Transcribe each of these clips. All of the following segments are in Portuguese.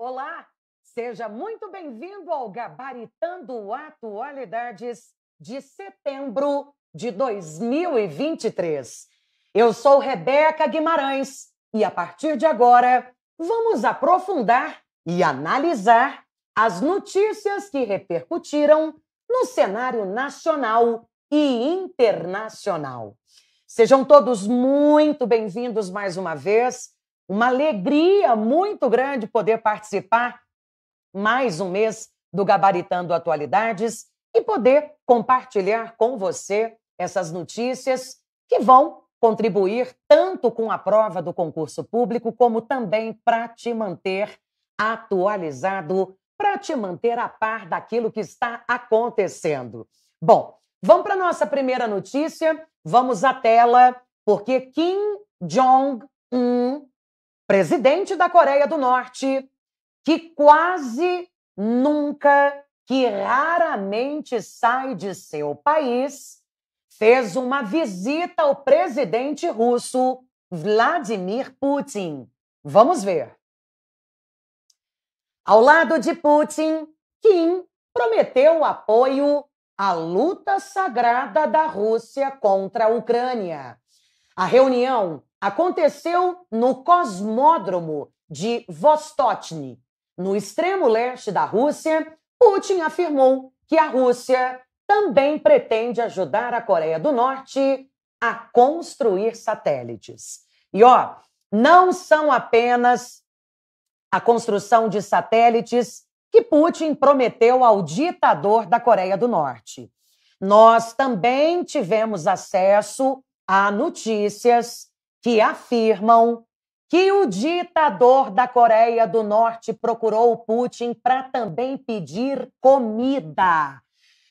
Olá, seja muito bem-vindo ao Gabaritando Atualidades de setembro de 2023. Eu sou Rebeca Guimarães e a partir de agora vamos aprofundar e analisar as notícias que repercutiram no cenário nacional e internacional. Sejam todos muito bem-vindos mais uma vez uma alegria muito grande poder participar mais um mês do Gabaritando Atualidades e poder compartilhar com você essas notícias que vão contribuir tanto com a prova do concurso público, como também para te manter atualizado, para te manter a par daquilo que está acontecendo. Bom, vamos para nossa primeira notícia, vamos à tela, porque Kim Jong-un presidente da Coreia do Norte, que quase nunca, que raramente sai de seu país, fez uma visita ao presidente russo Vladimir Putin. Vamos ver. Ao lado de Putin, Kim prometeu apoio à luta sagrada da Rússia contra a Ucrânia. A reunião aconteceu no cosmódromo de Vostochny, no extremo leste da Rússia, Putin afirmou que a Rússia também pretende ajudar a Coreia do Norte a construir satélites. E ó, não são apenas a construção de satélites que Putin prometeu ao ditador da Coreia do Norte. Nós também tivemos acesso a notícias que afirmam que o ditador da Coreia do Norte procurou Putin para também pedir comida.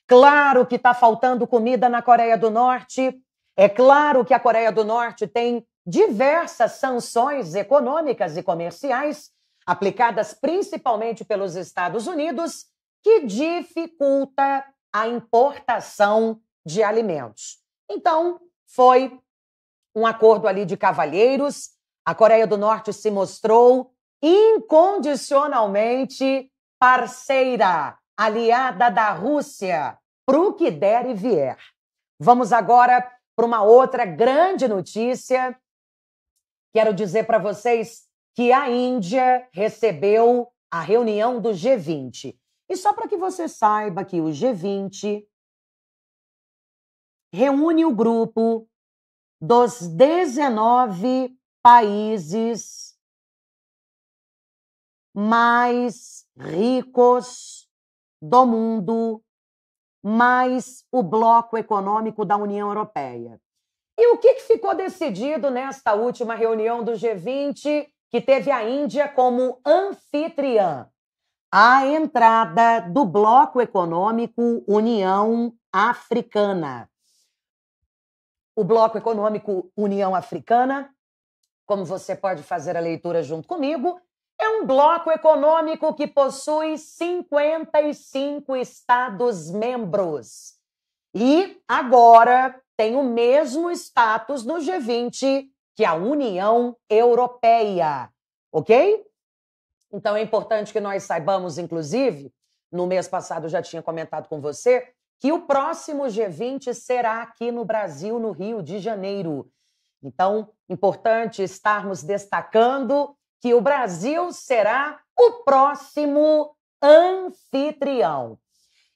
Claro que está faltando comida na Coreia do Norte. É claro que a Coreia do Norte tem diversas sanções econômicas e comerciais aplicadas principalmente pelos Estados Unidos, que dificulta a importação de alimentos. Então, foi um acordo ali de cavalheiros. A Coreia do Norte se mostrou incondicionalmente parceira, aliada da Rússia, para o que der e vier. Vamos agora para uma outra grande notícia. Quero dizer para vocês que a Índia recebeu a reunião do G20. E só para que você saiba que o G20 reúne o grupo dos 19 países mais ricos do mundo, mais o bloco econômico da União Europeia. E o que, que ficou decidido nesta última reunião do G20, que teve a Índia como anfitriã? A entrada do bloco econômico União Africana o Bloco Econômico União Africana, como você pode fazer a leitura junto comigo, é um bloco econômico que possui 55 Estados-membros. E agora tem o mesmo status no G20 que a União Europeia, ok? Então é importante que nós saibamos, inclusive, no mês passado eu já tinha comentado com você, que o próximo G20 será aqui no Brasil, no Rio de Janeiro. Então, importante estarmos destacando que o Brasil será o próximo anfitrião.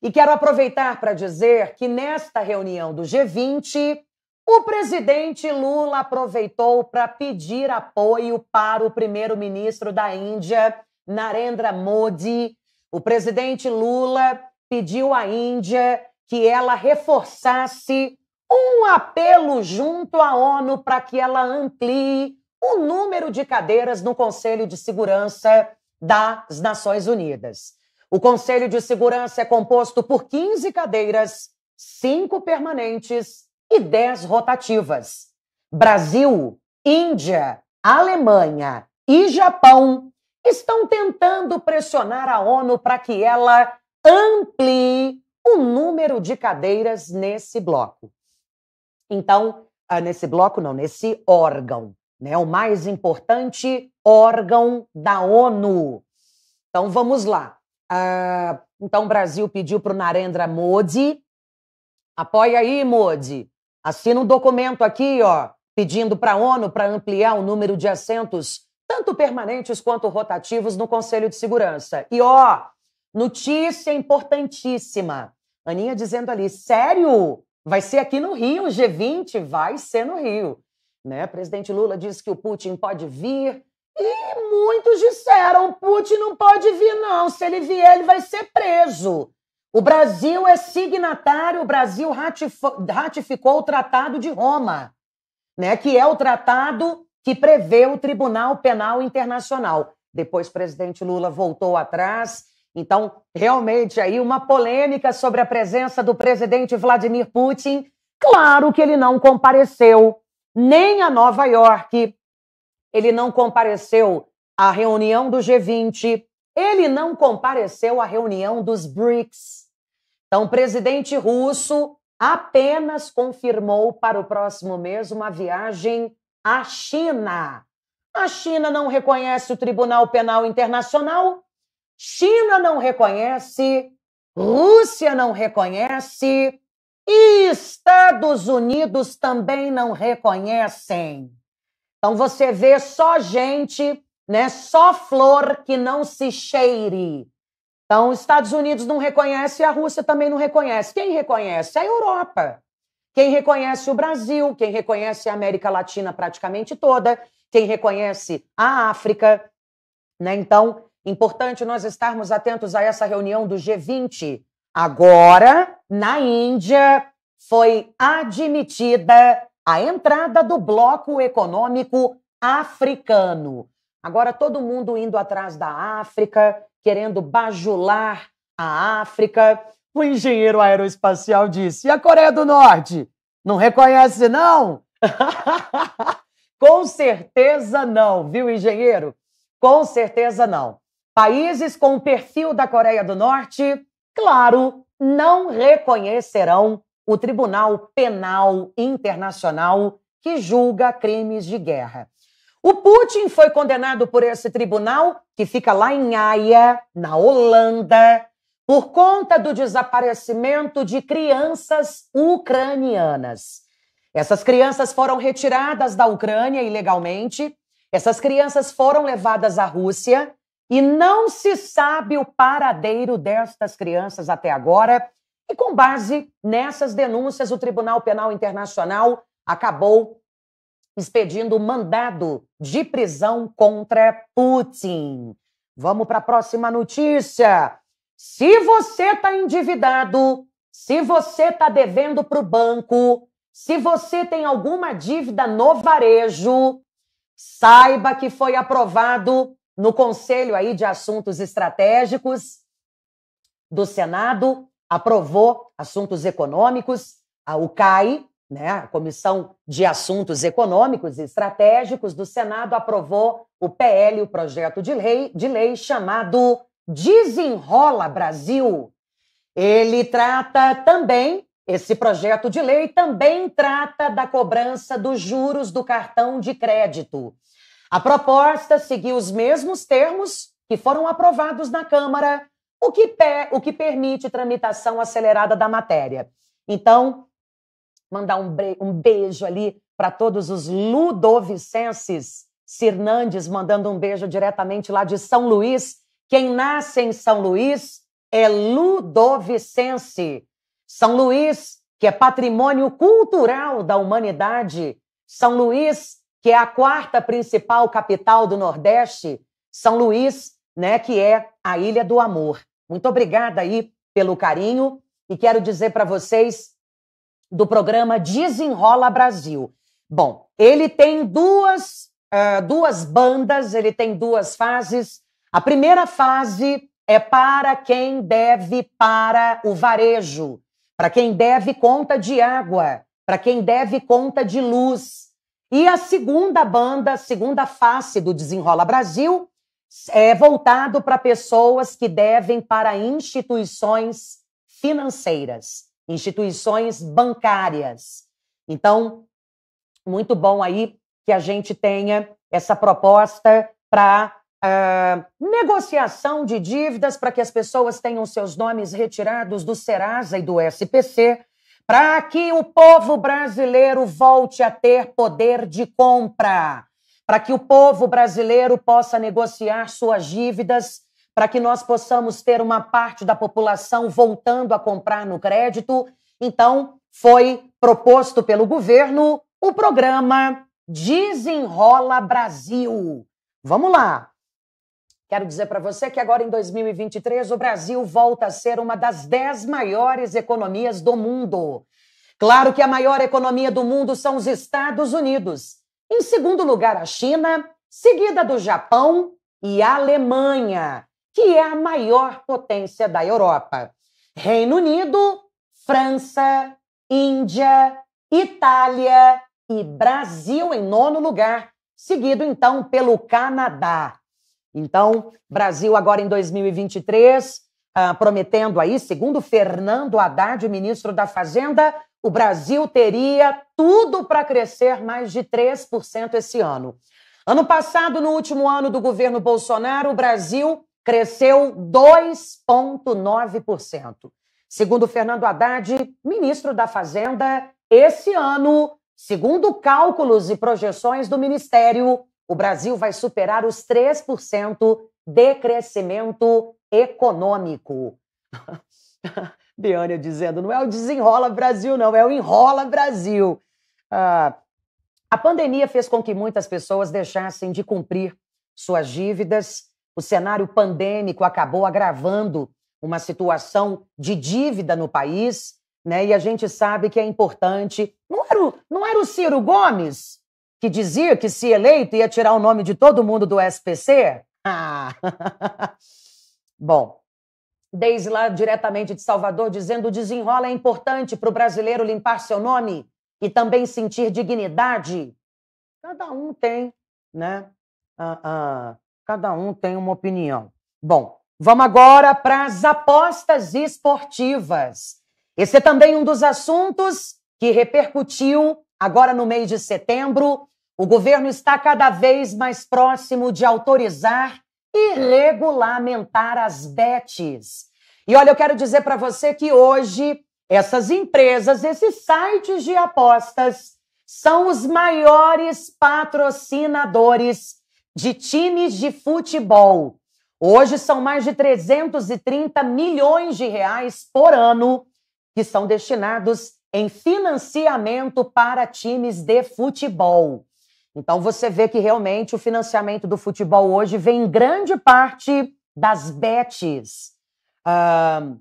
E quero aproveitar para dizer que nesta reunião do G20, o presidente Lula aproveitou para pedir apoio para o primeiro-ministro da Índia, Narendra Modi. O presidente Lula pediu à Índia que ela reforçasse um apelo junto à ONU para que ela amplie o número de cadeiras no Conselho de Segurança das Nações Unidas. O Conselho de Segurança é composto por 15 cadeiras, 5 permanentes e 10 rotativas. Brasil, Índia, Alemanha e Japão estão tentando pressionar a ONU para que ela amplie o número de cadeiras nesse bloco. Então, ah, nesse bloco, não, nesse órgão, né? O mais importante órgão da ONU. Então, vamos lá. Ah, então, o Brasil pediu para o Narendra Modi. Apoia aí, Modi. Assina um documento aqui, ó, pedindo para a ONU para ampliar o número de assentos, tanto permanentes quanto rotativos, no Conselho de Segurança. E, ó, Notícia importantíssima. Aninha dizendo ali, sério? Vai ser aqui no Rio, G20? Vai ser no Rio. Né? Presidente Lula disse que o Putin pode vir. E muitos disseram: Putin não pode vir, não. Se ele vier, ele vai ser preso. O Brasil é signatário, o Brasil ratificou o Tratado de Roma, né? que é o tratado que prevê o Tribunal Penal Internacional. Depois, o presidente Lula voltou atrás então, realmente aí uma polêmica sobre a presença do presidente Vladimir Putin. Claro que ele não compareceu nem a Nova York, ele não compareceu à reunião do G20, ele não compareceu à reunião dos BRICS. Então, o presidente russo apenas confirmou para o próximo mês uma viagem à China. A China não reconhece o Tribunal Penal Internacional China não reconhece, Rússia não reconhece e Estados Unidos também não reconhecem. Então você vê só gente, né, só flor que não se cheire. Então, os Estados Unidos não reconhece e a Rússia também não reconhece. Quem reconhece? A Europa. Quem reconhece o Brasil, quem reconhece a América Latina praticamente toda, quem reconhece a África, né? Então, Importante nós estarmos atentos a essa reunião do G20. Agora, na Índia, foi admitida a entrada do bloco econômico africano. Agora todo mundo indo atrás da África, querendo bajular a África. O engenheiro aeroespacial disse: "E a Coreia do Norte não reconhece não?" Com certeza não, viu, engenheiro? Com certeza não. Países com o perfil da Coreia do Norte, claro, não reconhecerão o Tribunal Penal Internacional que julga crimes de guerra. O Putin foi condenado por esse tribunal, que fica lá em Haia, na Holanda, por conta do desaparecimento de crianças ucranianas. Essas crianças foram retiradas da Ucrânia ilegalmente, essas crianças foram levadas à Rússia e não se sabe o paradeiro destas crianças até agora. E com base nessas denúncias, o Tribunal Penal Internacional acabou expedindo mandado de prisão contra Putin. Vamos para a próxima notícia. Se você está endividado, se você está devendo para o banco, se você tem alguma dívida no varejo, saiba que foi aprovado no Conselho aí de Assuntos Estratégicos do Senado, aprovou assuntos econômicos, a UCAI, né, a Comissão de Assuntos Econômicos e Estratégicos do Senado aprovou o PL, o projeto de lei, de lei chamado Desenrola Brasil. Ele trata também, esse projeto de lei também trata da cobrança dos juros do cartão de crédito. A proposta seguiu os mesmos termos que foram aprovados na Câmara, o que, o que permite tramitação acelerada da matéria. Então, mandar um, um beijo ali para todos os ludovicenses. Cirnandes mandando um beijo diretamente lá de São Luís. Quem nasce em São Luís é ludovicense. São Luís, que é patrimônio cultural da humanidade. São Luís que é a quarta principal capital do Nordeste, São Luís, né, que é a Ilha do Amor. Muito obrigada aí pelo carinho e quero dizer para vocês do programa Desenrola Brasil. Bom, ele tem duas, uh, duas bandas, ele tem duas fases. A primeira fase é para quem deve para o varejo, para quem deve conta de água, para quem deve conta de luz, e a segunda banda, segunda face do Desenrola Brasil, é voltado para pessoas que devem para instituições financeiras, instituições bancárias. Então, muito bom aí que a gente tenha essa proposta para uh, negociação de dívidas para que as pessoas tenham seus nomes retirados do Serasa e do SPC para que o povo brasileiro volte a ter poder de compra, para que o povo brasileiro possa negociar suas dívidas, para que nós possamos ter uma parte da população voltando a comprar no crédito. Então, foi proposto pelo governo o programa Desenrola Brasil. Vamos lá. Quero dizer para você que agora em 2023 o Brasil volta a ser uma das dez maiores economias do mundo. Claro que a maior economia do mundo são os Estados Unidos. Em segundo lugar, a China, seguida do Japão e a Alemanha, que é a maior potência da Europa. Reino Unido, França, Índia, Itália e Brasil em nono lugar, seguido então pelo Canadá. Então, Brasil agora em 2023, ah, prometendo aí, segundo Fernando Haddad, ministro da Fazenda, o Brasil teria tudo para crescer mais de 3% esse ano. Ano passado, no último ano do governo Bolsonaro, o Brasil cresceu 2,9%. Segundo Fernando Haddad, ministro da Fazenda, esse ano, segundo cálculos e projeções do Ministério, o Brasil vai superar os 3% de crescimento econômico. Biânia dizendo, não é o desenrola Brasil, não, é o enrola Brasil. Ah, a pandemia fez com que muitas pessoas deixassem de cumprir suas dívidas. O cenário pandêmico acabou agravando uma situação de dívida no país, né? E a gente sabe que é importante. Não era o, não era o Ciro Gomes que dizia que, se eleito, ia tirar o nome de todo mundo do SPC? Ah. Bom, desde lá diretamente de Salvador, dizendo o desenrola é importante para o brasileiro limpar seu nome e também sentir dignidade. Cada um tem, né? Ah, ah cada um tem uma opinião. Bom, vamos agora para as apostas esportivas. Esse é também um dos assuntos que repercutiu agora no mês de setembro o governo está cada vez mais próximo de autorizar e regulamentar as BETs. E olha, eu quero dizer para você que hoje essas empresas, esses sites de apostas, são os maiores patrocinadores de times de futebol. Hoje são mais de 330 milhões de reais por ano que são destinados em financiamento para times de futebol. Então você vê que realmente o financiamento do futebol hoje vem em grande parte das bets. Uh,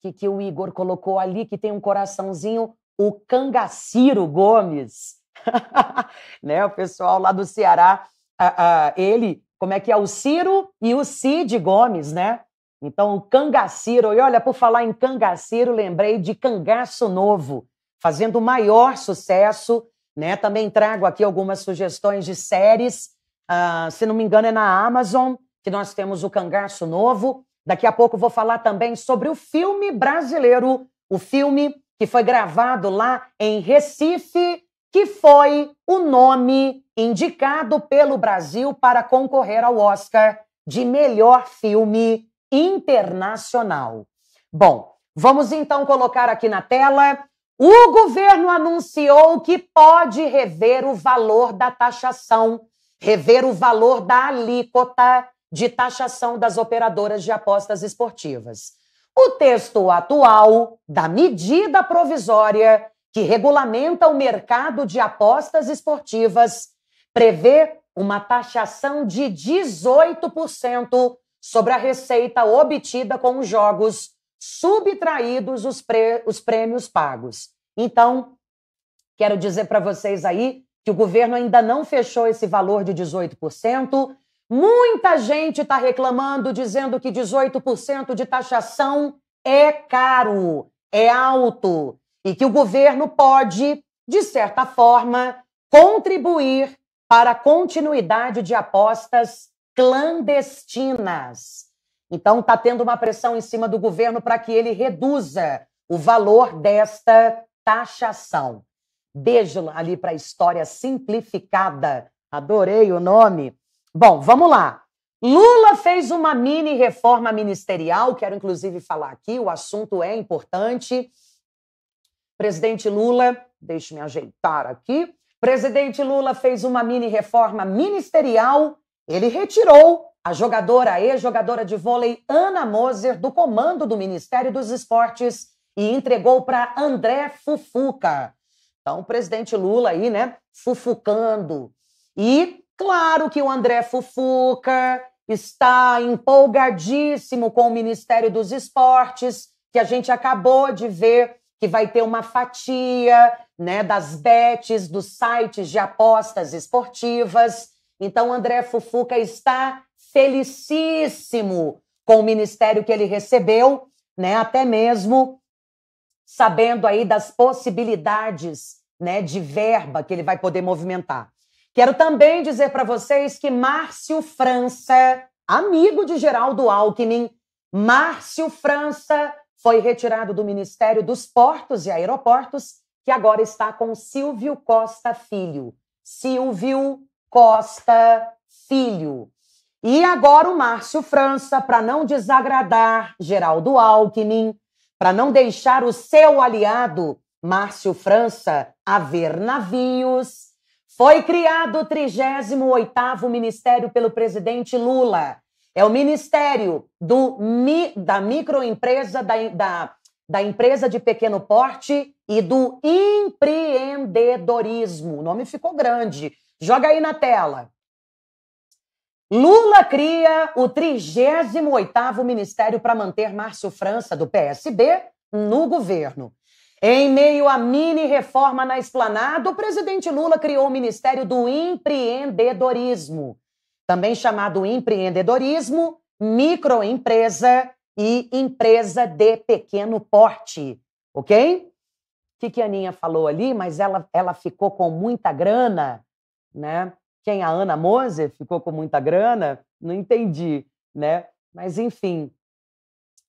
que, que o Igor colocou ali, que tem um coraçãozinho, o Cangaciro Gomes. né, o pessoal lá do Ceará, uh, uh, ele, como é que é? O Ciro e o Cid Gomes, né? Então, o Cangaciro, e olha, por falar em Cangaciro, lembrei de Cangaço Novo, fazendo o maior sucesso né? Também trago aqui algumas sugestões de séries. Uh, se não me engano, é na Amazon que nós temos o Cangaço Novo. Daqui a pouco vou falar também sobre o filme brasileiro, o filme que foi gravado lá em Recife, que foi o nome indicado pelo Brasil para concorrer ao Oscar de melhor filme internacional. Bom, vamos então colocar aqui na tela o governo anunciou que pode rever o valor da taxação, rever o valor da alíquota de taxação das operadoras de apostas esportivas. O texto atual da medida provisória que regulamenta o mercado de apostas esportivas prevê uma taxação de 18% sobre a receita obtida com os jogos subtraídos os, os prêmios pagos. Então, quero dizer para vocês aí que o governo ainda não fechou esse valor de 18%. Muita gente está reclamando, dizendo que 18% de taxação é caro, é alto, e que o governo pode, de certa forma, contribuir para a continuidade de apostas clandestinas. Então, está tendo uma pressão em cima do governo para que ele reduza o valor desta taxação. Beijo ali para a história simplificada. Adorei o nome. Bom, vamos lá. Lula fez uma mini reforma ministerial, quero inclusive falar aqui, o assunto é importante. Presidente Lula, deixe me ajeitar aqui. Presidente Lula fez uma mini reforma ministerial, ele retirou a jogadora, a ex-jogadora de vôlei Ana Moser, do comando do Ministério dos Esportes, e entregou para André Fufuca. Então, o presidente Lula aí, né, fufucando. E claro que o André Fufuca está empolgadíssimo com o Ministério dos Esportes, que a gente acabou de ver que vai ter uma fatia, né, das bets, dos sites de apostas esportivas. Então, André Fufuca está felicíssimo com o ministério que ele recebeu, né? Até mesmo sabendo aí das possibilidades, né, de verba que ele vai poder movimentar. Quero também dizer para vocês que Márcio França, amigo de Geraldo Alckmin, Márcio França foi retirado do Ministério dos Portos e Aeroportos, que agora está com Silvio Costa Filho. Silvio Costa Filho. E agora o Márcio França, para não desagradar Geraldo Alckmin, para não deixar o seu aliado Márcio França a ver navios, foi criado o 38º Ministério pelo presidente Lula. É o Ministério do, da Microempresa, da, da, da Empresa de Pequeno Porte e do Empreendedorismo. O nome ficou grande. Joga aí na tela. Lula cria o 38º Ministério para manter Márcio França, do PSB, no governo. Em meio à mini-reforma na esplanada, o presidente Lula criou o Ministério do Empreendedorismo, também chamado Empreendedorismo, Microempresa e Empresa de Pequeno Porte, ok? O que, que a Aninha falou ali, mas ela, ela ficou com muita grana, né? quem? A Ana Moser? Ficou com muita grana? Não entendi, né? Mas, enfim,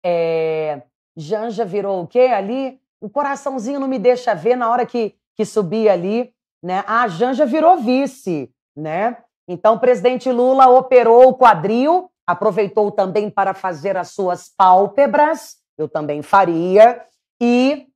é... Janja virou o quê ali? O coraçãozinho não me deixa ver na hora que, que subia ali, né? A Janja virou vice, né? Então, o presidente Lula operou o quadril, aproveitou também para fazer as suas pálpebras, eu também faria, e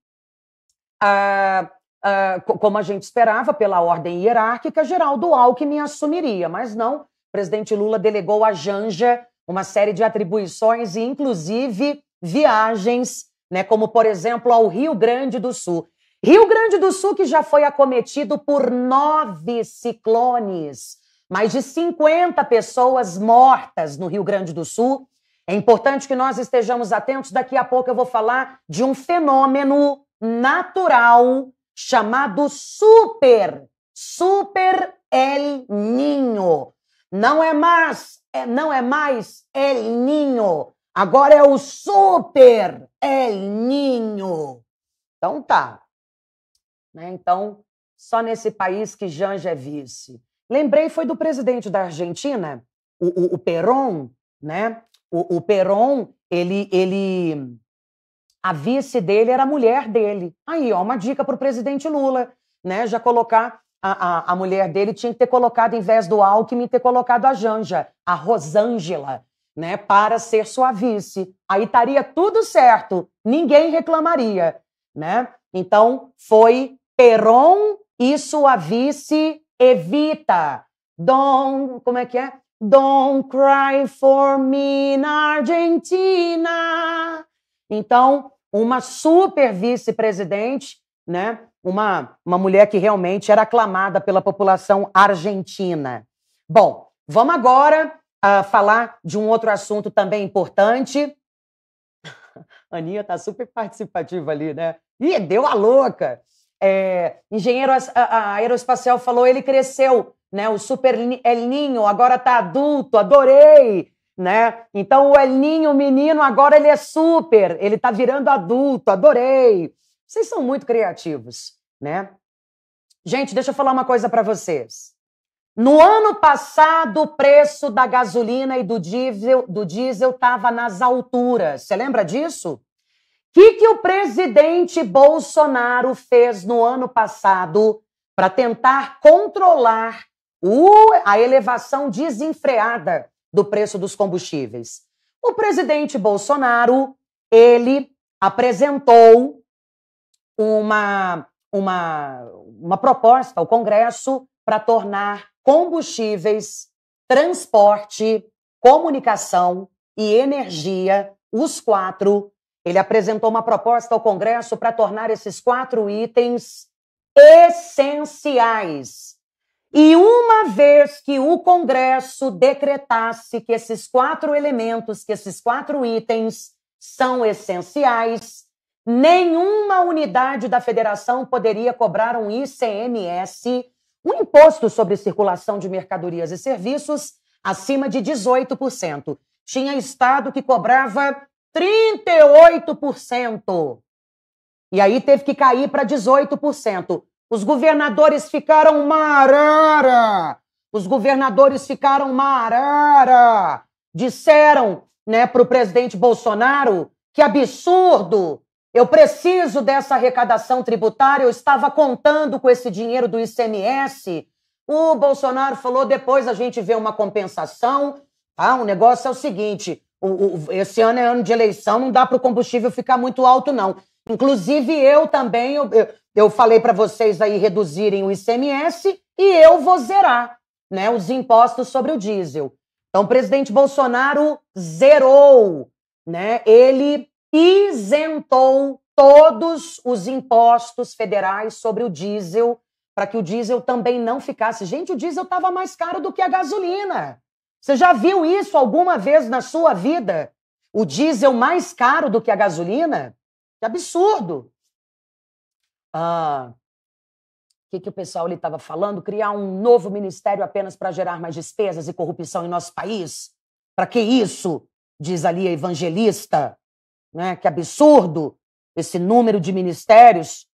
ah, uh, como a gente esperava, pela ordem hierárquica, Geraldo Alckmin assumiria, mas não. O presidente Lula delegou a Janja uma série de atribuições e, inclusive, viagens, né, como, por exemplo, ao Rio Grande do Sul. Rio Grande do Sul, que já foi acometido por nove ciclones, mais de 50 pessoas mortas no Rio Grande do Sul. É importante que nós estejamos atentos. Daqui a pouco eu vou falar de um fenômeno natural chamado super, super El Ninho. Não é mais, é, não é mais El Ninho. Agora é o super El Ninho. Então tá. Né? Então, só nesse país que Janja é vice. Lembrei, foi do presidente da Argentina, o, o, o Perón, né? O, o Perón, ele, ele a vice dele era a mulher dele. Aí, ó, uma dica para o presidente Lula, né? Já colocar a, a, a, mulher dele tinha que ter colocado, em vez do Alckmin, ter colocado a Janja, a Rosângela, né? Para ser sua vice. Aí estaria tudo certo, ninguém reclamaria, né? Então, foi Peron e sua vice Evita. Don, como é que é? Don't cry for me na Argentina. Então, uma super vice-presidente, né? Uma, uma mulher que realmente era aclamada pela população argentina. Bom, vamos agora uh, falar de um outro assunto também importante. A Aninha tá super participativa ali, né? Ih, deu a louca! É, engenheiro aeroespacial falou, ele cresceu, né? O super El Ninho agora tá adulto, adorei! né? Então o Elinho, o menino, agora ele é super, ele tá virando adulto, adorei. Vocês são muito criativos, né? Gente, deixa eu falar uma coisa para vocês. No ano passado, o preço da gasolina e do diesel do diesel estava nas alturas. Você lembra disso? O que, que o presidente Bolsonaro fez no ano passado para tentar controlar o, a elevação desenfreada do preço dos combustíveis? O presidente Bolsonaro, ele apresentou uma, uma, uma proposta ao Congresso para tornar combustíveis, transporte, comunicação e energia, os quatro. Ele apresentou uma proposta ao Congresso para tornar esses quatro itens essenciais e uma vez que o Congresso decretasse que esses quatro elementos, que esses quatro itens são essenciais, nenhuma unidade da federação poderia cobrar um ICMS, um imposto sobre circulação de mercadorias e serviços, acima de 18%. Tinha estado que cobrava 38%. E aí teve que cair para 18%. Os governadores ficaram marara. Os governadores ficaram marara. Disseram né, para o presidente Bolsonaro que absurdo! Eu preciso dessa arrecadação tributária, eu estava contando com esse dinheiro do ICMS. O Bolsonaro falou: depois a gente vê uma compensação. Ah, o negócio é o seguinte: o, o, esse ano é ano de eleição, não dá para o combustível ficar muito alto, não. Inclusive, eu também, eu, eu, eu falei para vocês aí reduzirem o ICMS e eu vou zerar né, os impostos sobre o diesel. Então, o presidente Bolsonaro zerou, né? Ele isentou todos os impostos federais sobre o diesel para que o diesel também não ficasse. Gente, o diesel estava mais caro do que a gasolina. Você já viu isso alguma vez na sua vida? O diesel mais caro do que a gasolina? Que absurdo! O ah, que, que o pessoal ali estava falando? Criar um novo ministério apenas para gerar mais despesas e corrupção em nosso país? Para que isso? Diz ali a evangelista. Né? Que absurdo esse número de ministérios.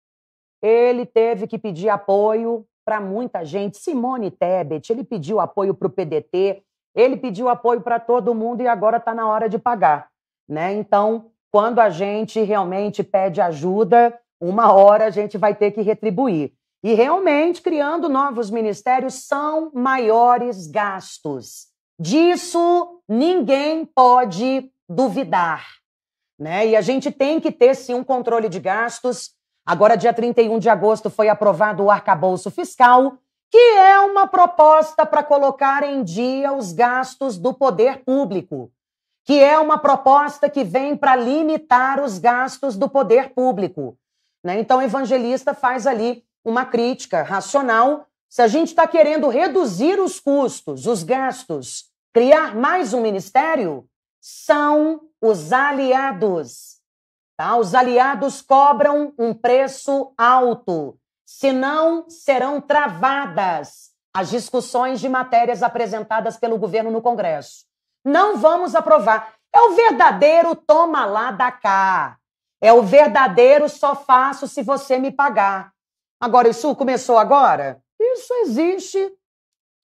Ele teve que pedir apoio para muita gente. Simone Tebet, ele pediu apoio para o PDT, ele pediu apoio para todo mundo e agora está na hora de pagar. Né? Então, quando a gente realmente pede ajuda, uma hora a gente vai ter que retribuir. E realmente, criando novos ministérios são maiores gastos. Disso ninguém pode duvidar. Né? E a gente tem que ter, sim, um controle de gastos. Agora, dia 31 de agosto, foi aprovado o arcabouço fiscal, que é uma proposta para colocar em dia os gastos do poder público. Que é uma proposta que vem para limitar os gastos do poder público. Né? Então, o evangelista faz ali uma crítica racional. Se a gente está querendo reduzir os custos, os gastos, criar mais um ministério, são os aliados. Tá? Os aliados cobram um preço alto, senão serão travadas as discussões de matérias apresentadas pelo governo no Congresso. Não vamos aprovar. É o verdadeiro toma lá da cá. É o verdadeiro só faço se você me pagar. Agora, isso começou agora? Isso existe,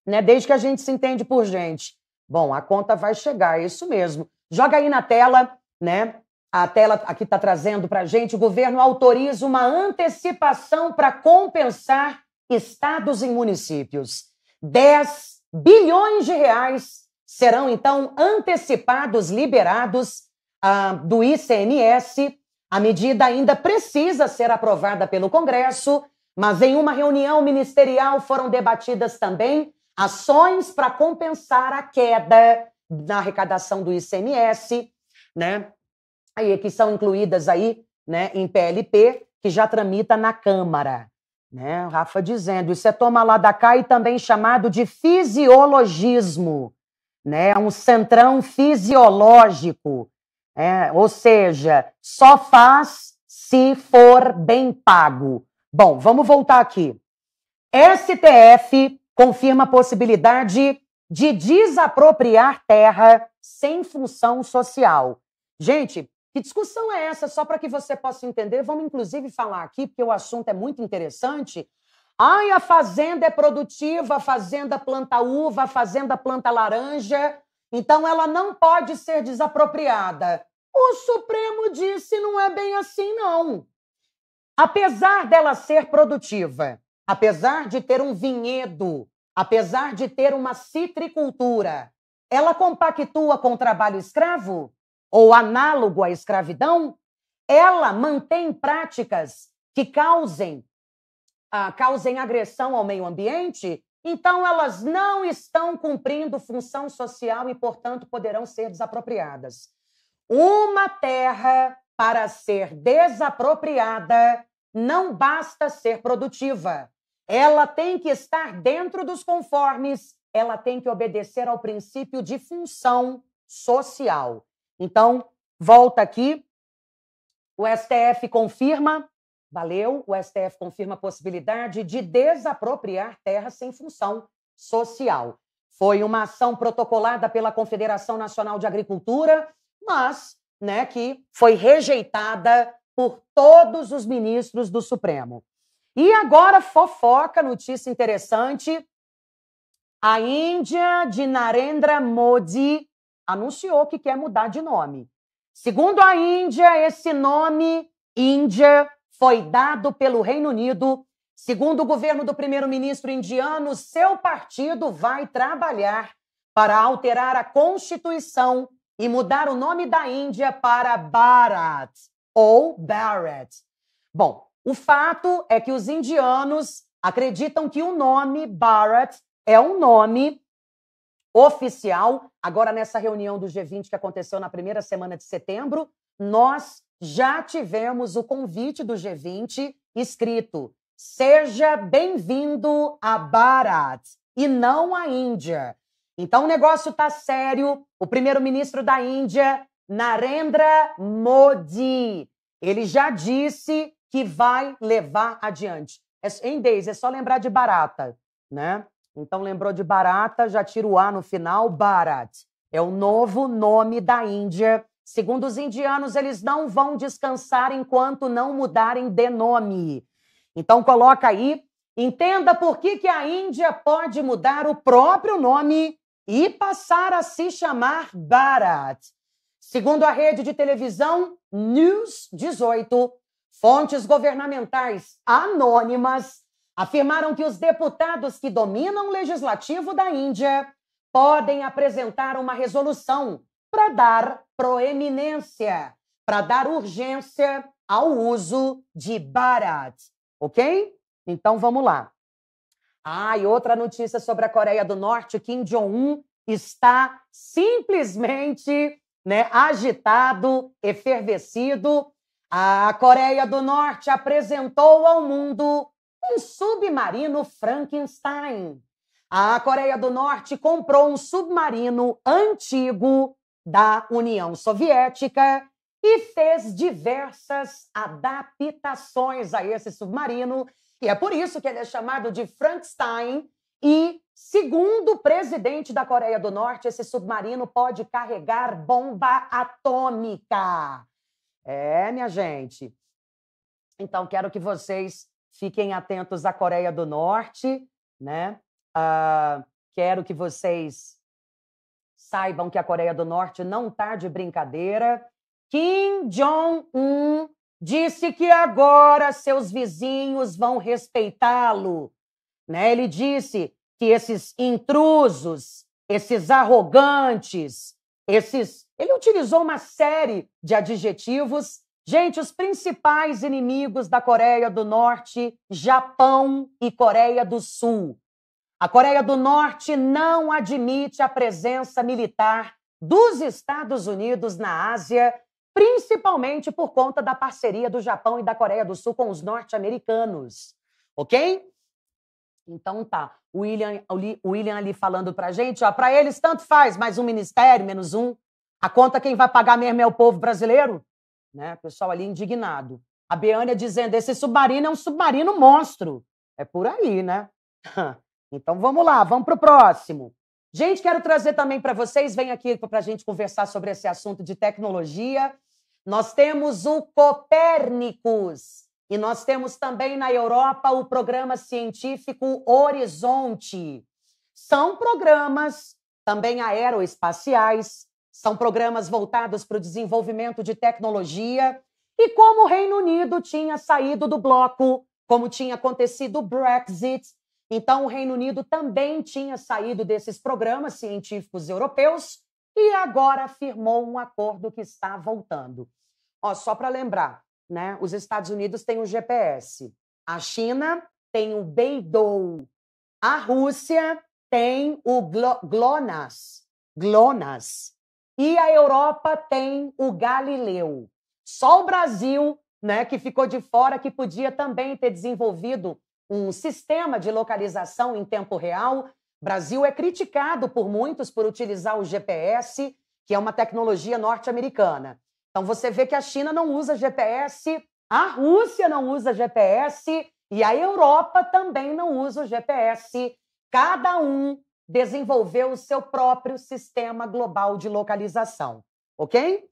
né? Desde que a gente se entende por gente. Bom, a conta vai chegar, é isso mesmo. Joga aí na tela, né? A tela aqui está trazendo para gente. O governo autoriza uma antecipação para compensar estados e municípios. 10 bilhões de reais serão então antecipados, liberados ah, do ICMS a medida ainda precisa ser aprovada pelo Congresso, mas em uma reunião ministerial foram debatidas também ações para compensar a queda na arrecadação do ICMS, né? Aí que são incluídas aí, né, em PLP, que já tramita na Câmara, né? Rafa dizendo, isso é toma lá da cá e também chamado de fisiologismo, né? É um centrão fisiológico é, ou seja, só faz se for bem pago. Bom, vamos voltar aqui. STF confirma a possibilidade de desapropriar terra sem função social. Gente, que discussão é essa? Só para que você possa entender, vamos inclusive falar aqui, porque o assunto é muito interessante. Ai, a fazenda é produtiva, a fazenda planta uva, a fazenda planta laranja, então ela não pode ser desapropriada. O Supremo disse não é bem assim, não. Apesar dela ser produtiva, apesar de ter um vinhedo, apesar de ter uma citricultura, ela compactua com o trabalho escravo ou análogo à escravidão? Ela mantém práticas que causem, ah, causem agressão ao meio ambiente? Então, elas não estão cumprindo função social e, portanto, poderão ser desapropriadas. Uma terra, para ser desapropriada, não basta ser produtiva. Ela tem que estar dentro dos conformes, ela tem que obedecer ao princípio de função social. Então, volta aqui. O STF confirma Valeu, o STF confirma a possibilidade de desapropriar terra sem função social. Foi uma ação protocolada pela Confederação Nacional de Agricultura, mas né, que foi rejeitada por todos os ministros do Supremo. E agora, fofoca, notícia interessante. A Índia de Narendra Modi anunciou que quer mudar de nome. Segundo a Índia, esse nome, Índia, foi dado pelo Reino Unido. Segundo o governo do primeiro-ministro indiano, seu partido vai trabalhar para alterar a Constituição e mudar o nome da Índia para Bharat ou Bharat. Bom, o fato é que os indianos acreditam que o nome Bharat é um nome oficial. Agora, nessa reunião do G20 que aconteceu na primeira semana de setembro, nós já tivemos o convite do G20 escrito: seja bem-vindo a Bharat e não a Índia. Então o negócio tá sério. O primeiro-ministro da Índia, Narendra Modi, ele já disse que vai levar adiante. É, em Deis, é só lembrar de barata, né? Então lembrou de barata, já tira o A no final, Bharat. É o novo nome da Índia Segundo os indianos, eles não vão descansar enquanto não mudarem de nome. Então coloca aí, entenda por que, que a Índia pode mudar o próprio nome e passar a se chamar Bharat. Segundo a rede de televisão News 18, fontes governamentais anônimas afirmaram que os deputados que dominam o legislativo da Índia podem apresentar uma resolução para dar proeminência para dar urgência ao uso de Bharat, ok? Então vamos lá. Ah, e outra notícia sobre a Coreia do Norte: Kim Jong-un está simplesmente né, agitado, efervescido. A Coreia do Norte apresentou ao mundo um submarino Frankenstein. A Coreia do Norte comprou um submarino antigo da União Soviética e fez diversas adaptações a esse submarino, e é por isso que ele é chamado de Frankenstein. E, segundo o presidente da Coreia do Norte, esse submarino pode carregar bomba atômica. É, minha gente. Então, quero que vocês fiquem atentos à Coreia do Norte, né? Uh, quero que vocês saibam que a Coreia do Norte não está de brincadeira. Kim Jong-un disse que agora seus vizinhos vão respeitá-lo. Né? Ele disse que esses intrusos, esses arrogantes, esses. Ele utilizou uma série de adjetivos. Gente, os principais inimigos da Coreia do Norte, Japão e Coreia do Sul. A Coreia do Norte não admite a presença militar dos Estados Unidos na Ásia, principalmente por conta da parceria do Japão e da Coreia do Sul com os norte-americanos. Ok? Então tá. O William, o William ali falando pra gente, ó, pra eles tanto faz, mais um ministério, menos um. A conta quem vai pagar mesmo é o povo brasileiro? Né? O pessoal ali indignado. A Beânia dizendo, esse submarino é um submarino monstro. É por aí, né? Então vamos lá, vamos para o próximo. Gente, quero trazer também para vocês, vem aqui para a gente conversar sobre esse assunto de tecnologia. Nós temos o Copérnicos e nós temos também na Europa o programa científico Horizonte. São programas também aeroespaciais, são programas voltados para o desenvolvimento de tecnologia. E como o Reino Unido tinha saído do bloco, como tinha acontecido o Brexit, então, o Reino Unido também tinha saído desses programas científicos europeus e agora firmou um acordo que está voltando. Ó, só para lembrar, né? Os Estados Unidos têm o GPS, a China tem o Beidou, a Rússia tem o Glo GLONASS, GLONASS e a Europa tem o Galileu. Só o Brasil, né, que ficou de fora, que podia também ter desenvolvido um sistema de localização em tempo real. Brasil é criticado por muitos por utilizar o GPS, que é uma tecnologia norte-americana. Então você vê que a China não usa GPS, a Rússia não usa GPS e a Europa também não usa o GPS. Cada um desenvolveu o seu próprio sistema global de localização, ok?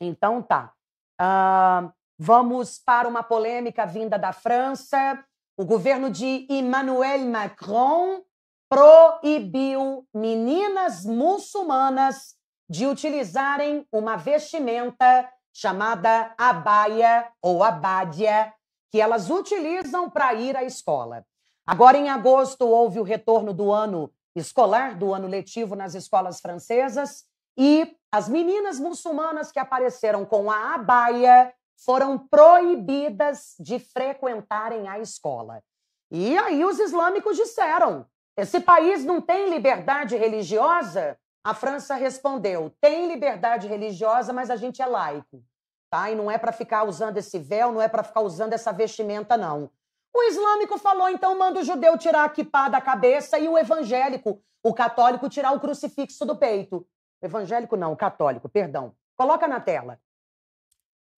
Então tá. Uh, vamos para uma polêmica vinda da França. O governo de Emmanuel Macron proibiu meninas muçulmanas de utilizarem uma vestimenta chamada abaia ou abadia que elas utilizam para ir à escola. Agora, em agosto, houve o retorno do ano escolar, do ano letivo nas escolas francesas, e as meninas muçulmanas que apareceram com a abaia foram proibidas de frequentarem a escola. E aí os islâmicos disseram: esse país não tem liberdade religiosa? A França respondeu: tem liberdade religiosa, mas a gente é laico. Tá? E não é para ficar usando esse véu, não é para ficar usando essa vestimenta, não. O islâmico falou, então manda o judeu tirar a quipá da cabeça e o evangélico, o católico, tirar o crucifixo do peito. Evangélico não, católico, perdão. Coloca na tela.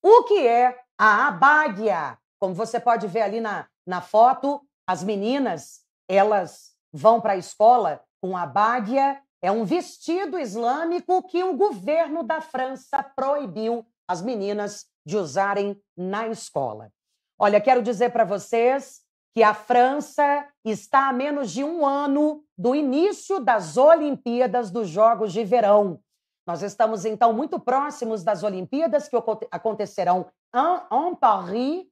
O que é a abádia? Como você pode ver ali na, na foto, as meninas, elas vão para a escola com abádia, é um vestido islâmico que o governo da França proibiu as meninas de usarem na escola. Olha, quero dizer para vocês que a França está a menos de um ano do início das Olimpíadas dos Jogos de Verão. Nós estamos, então, muito próximos das Olimpíadas que acontecerão em Paris.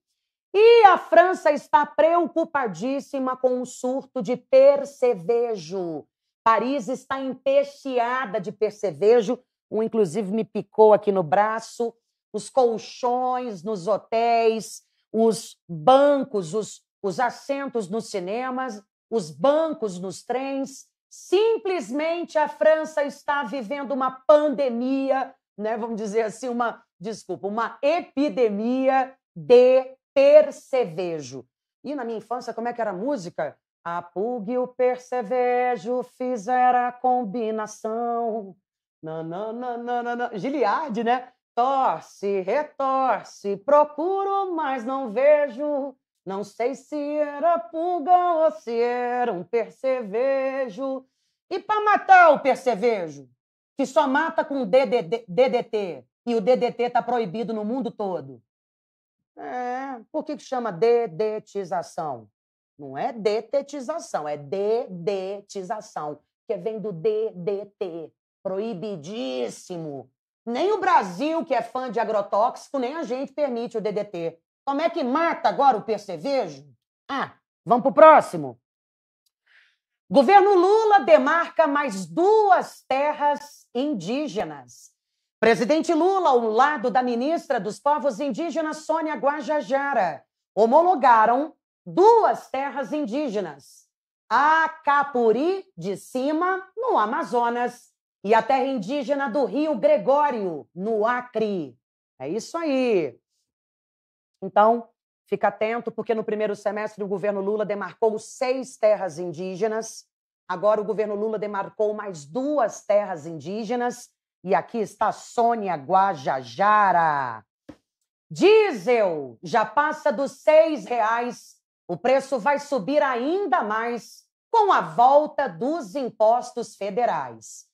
E a França está preocupadíssima com o surto de percevejo. Paris está empesteada de percevejo. Um, inclusive, me picou aqui no braço. Os colchões nos hotéis, os bancos, os, os assentos nos cinemas, os bancos nos trens, Simplesmente a França está vivendo uma pandemia, né, vamos dizer assim, uma, desculpa, uma epidemia de percevejo. E na minha infância, como é que era a música? A pulga e o percevejo fizeram a combinação. Nananana. Giliardi, né? Torce, retorce, procuro, mas não vejo. Não sei se era pulga ou se era um percevejo. E para matar o percevejo, que só mata com DDD, DDT, e o DDT está proibido no mundo todo. É, por que, que chama dedetização? Não é detetização, é dedetização, que vem do DDT, proibidíssimo. Nem o Brasil, que é fã de agrotóxico, nem a gente permite o DDT. Como é que mata agora o percevejo? Ah, vamos para o próximo. Governo Lula demarca mais duas terras indígenas. Presidente Lula, ao lado da ministra dos Povos Indígenas, Sônia Guajajara, homologaram duas terras indígenas: a Capuri de Cima, no Amazonas, e a terra indígena do Rio Gregório, no Acre. É isso aí. Então, fica atento, porque no primeiro semestre o governo Lula demarcou seis terras indígenas, agora o governo Lula demarcou mais duas terras indígenas, e aqui está Sônia Guajajara. Diesel já passa dos seis reais. O preço vai subir ainda mais com a volta dos impostos federais.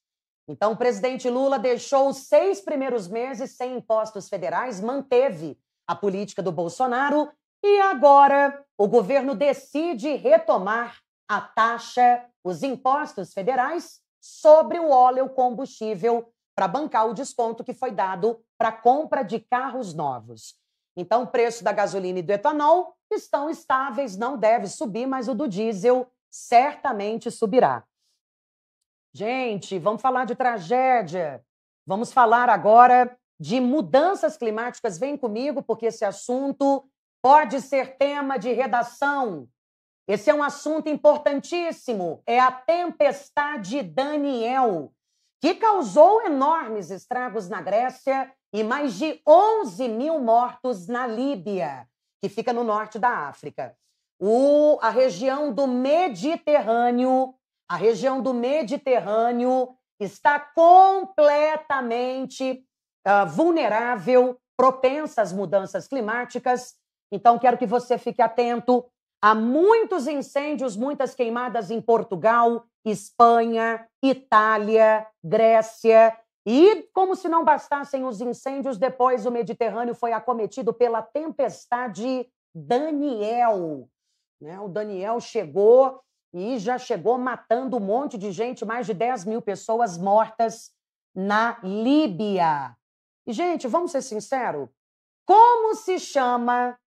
Então, o presidente Lula deixou os seis primeiros meses sem impostos federais, manteve a política do Bolsonaro e agora o governo decide retomar a taxa, os impostos federais sobre o óleo combustível para bancar o desconto que foi dado para compra de carros novos. Então, o preço da gasolina e do etanol estão estáveis, não deve subir, mas o do diesel certamente subirá. Gente, vamos falar de tragédia. Vamos falar agora de mudanças climáticas. Vem comigo, porque esse assunto pode ser tema de redação. Esse é um assunto importantíssimo. É a tempestade Daniel, que causou enormes estragos na Grécia e mais de 11 mil mortos na Líbia, que fica no norte da África. O, a região do Mediterrâneo, a região do Mediterrâneo está completamente ah, vulnerável, propensa às mudanças climáticas. Então, quero que você fique atento. Há muitos incêndios, muitas queimadas em Portugal, Espanha, Itália, Grécia. E, como se não bastassem os incêndios, depois o Mediterrâneo foi acometido pela tempestade Daniel. Né? O Daniel chegou e já chegou matando um monte de gente, mais de 10 mil pessoas mortas na Líbia. E, gente, vamos ser sinceros: como se chama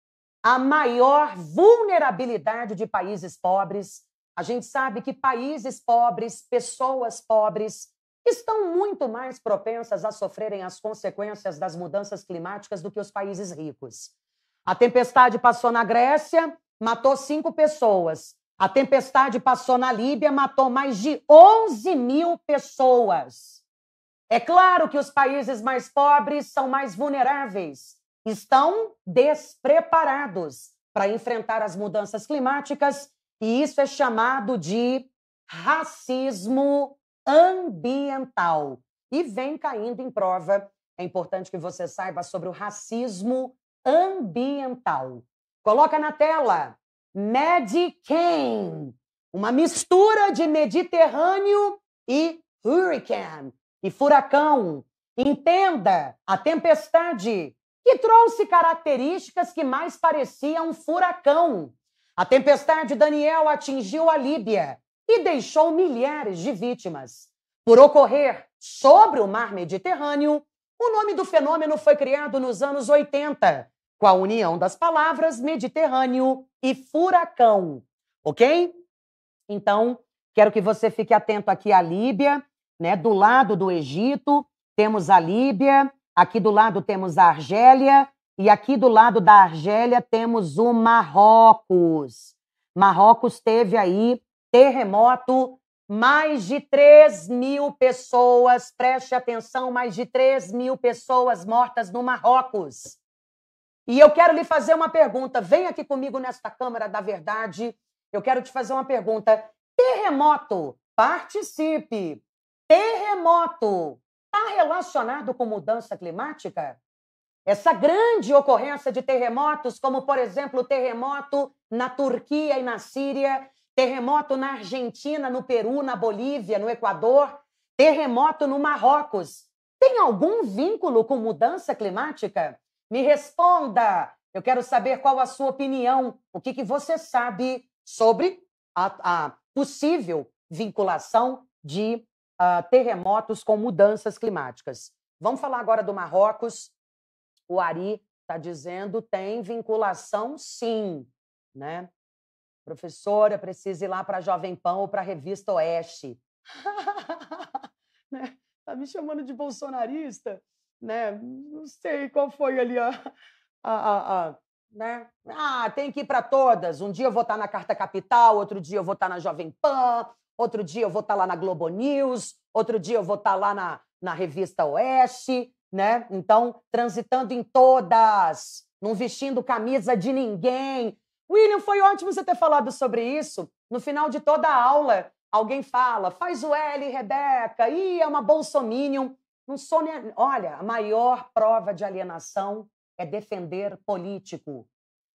a maior vulnerabilidade de países pobres? A gente sabe que países pobres, pessoas pobres, estão muito mais propensas a sofrerem as consequências das mudanças climáticas do que os países ricos. A tempestade passou na Grécia, matou cinco pessoas. A tempestade passou na Líbia, matou mais de 11 mil pessoas. É claro que os países mais pobres são mais vulneráveis, estão despreparados para enfrentar as mudanças climáticas, e isso é chamado de racismo ambiental. E vem caindo em prova. É importante que você saiba sobre o racismo ambiental. Coloca na tela. Medicane, uma mistura de Mediterrâneo e Hurricane e furacão. Entenda a tempestade, que trouxe características que mais pareciam um furacão. A tempestade Daniel atingiu a Líbia e deixou milhares de vítimas. Por ocorrer sobre o mar Mediterrâneo, o nome do fenômeno foi criado nos anos 80, com a união das palavras Mediterrâneo e furacão, ok? Então, quero que você fique atento aqui à Líbia, né? Do lado do Egito, temos a Líbia, aqui do lado temos a Argélia, e aqui do lado da Argélia temos o Marrocos. Marrocos teve aí terremoto, mais de 3 mil pessoas, preste atenção, mais de 3 mil pessoas mortas no Marrocos. E eu quero lhe fazer uma pergunta. Vem aqui comigo nesta Câmara da Verdade. Eu quero te fazer uma pergunta. Terremoto, participe. Terremoto está relacionado com mudança climática? Essa grande ocorrência de terremotos, como por exemplo o terremoto na Turquia e na Síria, terremoto na Argentina, no Peru, na Bolívia, no Equador, terremoto no Marrocos, tem algum vínculo com mudança climática? Me responda! Eu quero saber qual a sua opinião, o que, que você sabe sobre a, a possível vinculação de uh, terremotos com mudanças climáticas. Vamos falar agora do Marrocos. O Ari está dizendo tem vinculação, sim, né? Professora, precisa ir lá para a Jovem Pan ou para a Revista Oeste. né? Tá me chamando de bolsonarista, né? Não sei qual foi ali a, a, a, a né? Ah, tem que ir para todas. Um dia eu vou estar tá na Carta Capital, outro dia eu vou estar tá na Jovem Pan, outro dia eu vou estar tá lá na Globo News, outro dia eu vou estar tá lá na, na revista Oeste, né? Então, transitando em todas, não vestindo camisa de ninguém. William, foi ótimo você ter falado sobre isso. No final de toda a aula, alguém fala: faz o L, Rebeca, ih, é uma bolsominion. Não sou nem. Olha, a maior prova de alienação é defender político.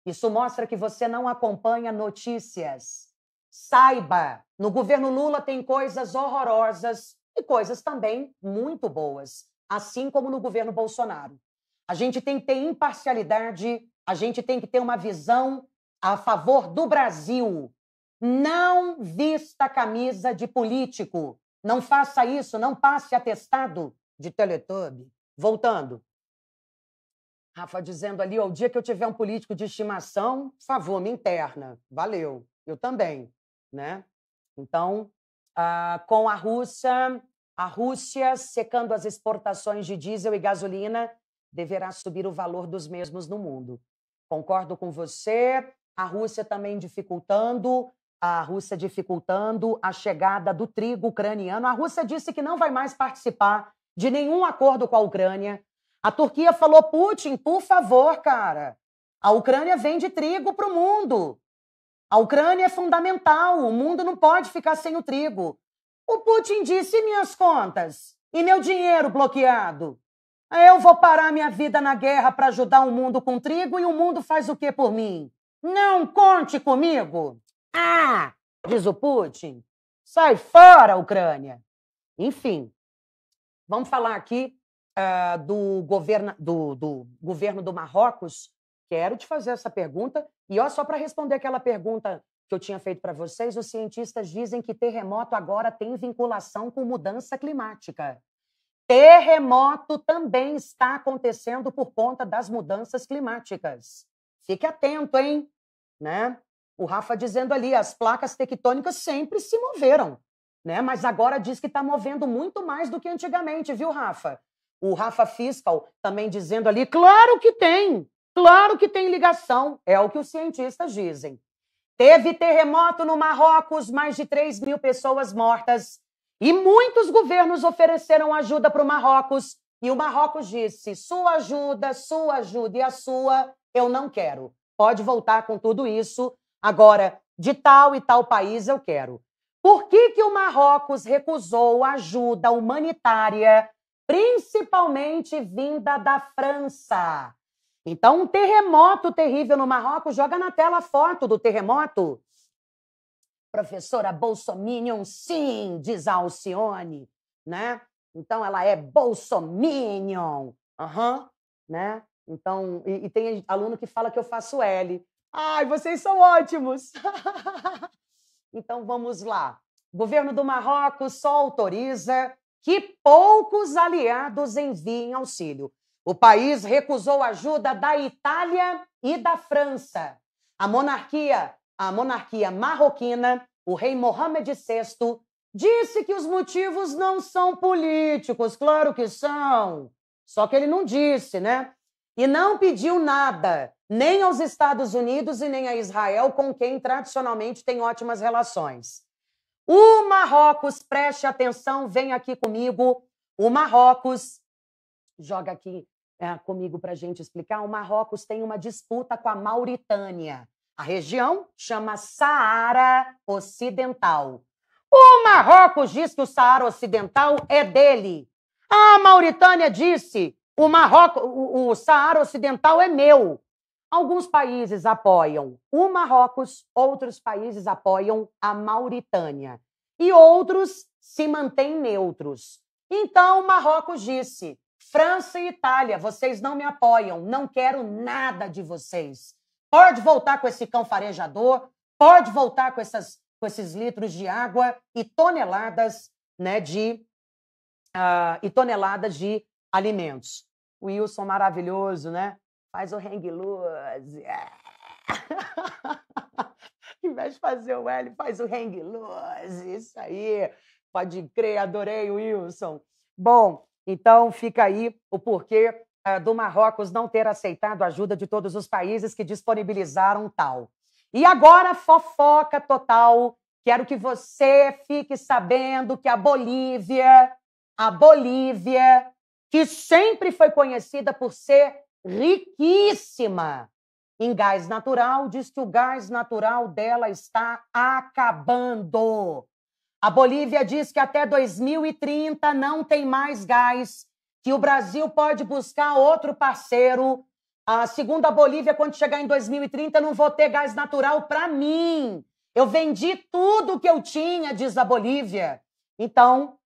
Isso mostra que você não acompanha notícias. Saiba, no governo Lula tem coisas horrorosas e coisas também muito boas, assim como no governo Bolsonaro. A gente tem que ter imparcialidade, a gente tem que ter uma visão a favor do Brasil. Não vista camisa de político. Não faça isso, não passe atestado de Teletubb. Voltando. Rafa dizendo ali, ao dia que eu tiver um político de estimação, por favor, me interna. Valeu. Eu também né? Então, ah, com a Rússia, a Rússia secando as exportações de diesel e gasolina, deverá subir o valor dos mesmos no mundo. Concordo com você. A Rússia também dificultando, a Rússia dificultando a chegada do trigo ucraniano. A Rússia disse que não vai mais participar de nenhum acordo com a Ucrânia. A Turquia falou: Putin, por favor, cara, a Ucrânia vende trigo para o mundo. A Ucrânia é fundamental, o mundo não pode ficar sem o trigo. O Putin disse: minhas contas? E meu dinheiro bloqueado? Eu vou parar minha vida na guerra para ajudar o mundo com trigo e o mundo faz o que por mim? Não conte comigo! Ah! Diz o Putin. Sai fora, Ucrânia! Enfim, vamos falar aqui uh, do, governo, do, do governo do Marrocos. Quero te fazer essa pergunta e ó, só para responder aquela pergunta que eu tinha feito para vocês, os cientistas dizem que terremoto agora tem vinculação com mudança climática. Terremoto também está acontecendo por conta das mudanças climáticas. Fique atento, hein? Né? O Rafa dizendo ali, as placas tectônicas sempre se moveram, né? Mas agora diz que está movendo muito mais do que antigamente, viu, Rafa? O Rafa Fiscal também dizendo ali, claro que tem. Claro que tem ligação, é o que os cientistas dizem. Teve terremoto no Marrocos, mais de 3 mil pessoas mortas. E muitos governos ofereceram ajuda para o Marrocos. E o Marrocos disse: sua ajuda, sua ajuda e a sua, eu não quero. Pode voltar com tudo isso. Agora, de tal e tal país eu quero. Por que, que o Marrocos recusou ajuda humanitária, principalmente vinda da França? Então, um terremoto terrível no Marrocos, joga na tela a foto do terremoto. Professora Bolsominion, sim, diz Alcione, né? Então ela é Bolsominion. Aham, uhum, né? Então, e, e, tem aluno que fala que eu faço L. Ai, vocês são ótimos! então vamos lá. O governo do Marrocos só autoriza que poucos aliados enviem auxílio. O país recusou ajuda da Itália e da França. A monarquia, a monarquia marroquina, o rei Mohammed VI disse que os motivos não são políticos, claro que são. Só que ele não disse, né? E não pediu nada, nem aos Estados Unidos e nem a Israel, com quem tradicionalmente tem ótimas relações. O Marrocos, preste atenção, vem aqui comigo. O Marrocos, joga aqui é, comigo para a gente explicar, o Marrocos tem uma disputa com a Mauritânia. A região chama Saara Ocidental. O Marrocos diz que o Saara Ocidental é dele. A Mauritânia disse: o, Marrocos, o, o Saara Ocidental é meu. Alguns países apoiam o Marrocos, outros países apoiam a Mauritânia e outros se mantêm neutros. Então, o Marrocos disse: França e Itália, vocês não me apoiam, não quero nada de vocês. Pode voltar com esse cão farejador, pode voltar com, essas, com esses litros de água e toneladas, né, de uh, e toneladas de alimentos. Wilson maravilhoso, né? Faz o hang loose. Em vez de fazer o L, faz o hang loose. Isso aí. Pode crer, adorei, Wilson. Bom, então, fica aí o porquê ah, do Marrocos não ter aceitado a ajuda de todos os países que disponibilizaram tal. E agora, fofoca total. Quero que você fique sabendo que a Bolívia, a Bolívia, que sempre foi conhecida por ser riquíssima em gás natural, diz que o gás natural dela está acabando. A Bolívia diz que até 2030 não tem mais gás, que o Brasil pode buscar outro parceiro. A ah, segundo a Bolívia, quando chegar em 2030, não vou ter gás natural para mim. Eu vendi tudo que eu tinha, diz a Bolívia. Então,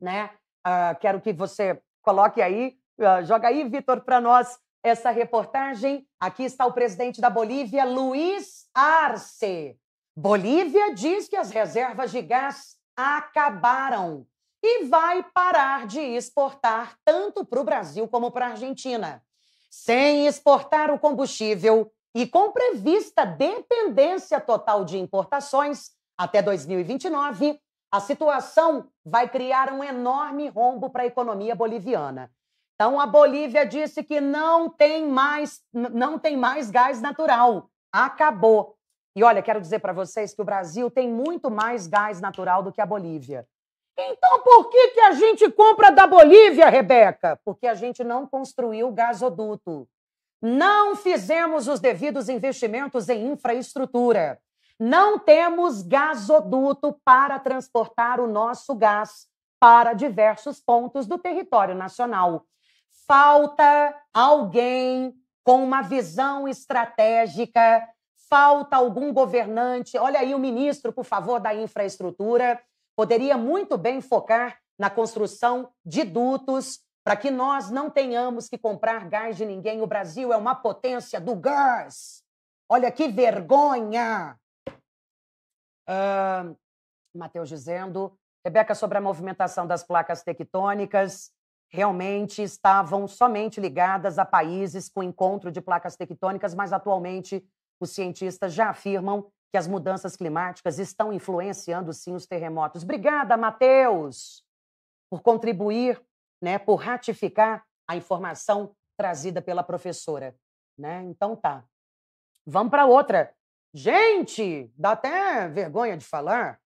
né, ah, quero que você coloque aí, ah, joga aí, Vitor, para nós essa reportagem. Aqui está o presidente da Bolívia, Luiz Arce. Bolívia diz que as reservas de gás acabaram e vai parar de exportar tanto para o Brasil como para a Argentina. Sem exportar o combustível e com prevista dependência total de importações até 2029, a situação vai criar um enorme rombo para a economia boliviana. Então a Bolívia disse que não tem mais não tem mais gás natural, acabou. E olha, quero dizer para vocês que o Brasil tem muito mais gás natural do que a Bolívia. Então por que, que a gente compra da Bolívia, Rebeca? Porque a gente não construiu gasoduto. Não fizemos os devidos investimentos em infraestrutura. Não temos gasoduto para transportar o nosso gás para diversos pontos do território nacional. Falta alguém com uma visão estratégica falta algum governante. Olha aí o ministro, por favor, da infraestrutura. Poderia muito bem focar na construção de dutos para que nós não tenhamos que comprar gás de ninguém. O Brasil é uma potência do gás. Olha que vergonha! Uh, ah, Matheus dizendo, Rebeca, sobre a movimentação das placas tectônicas, realmente estavam somente ligadas a países com encontro de placas tectônicas, mas atualmente os cientistas já afirmam que as mudanças climáticas estão influenciando sim os terremotos. Obrigada, Matheus, por contribuir, né, por ratificar a informação trazida pela professora, né? Então tá. Vamos para outra. Gente, dá até vergonha de falar.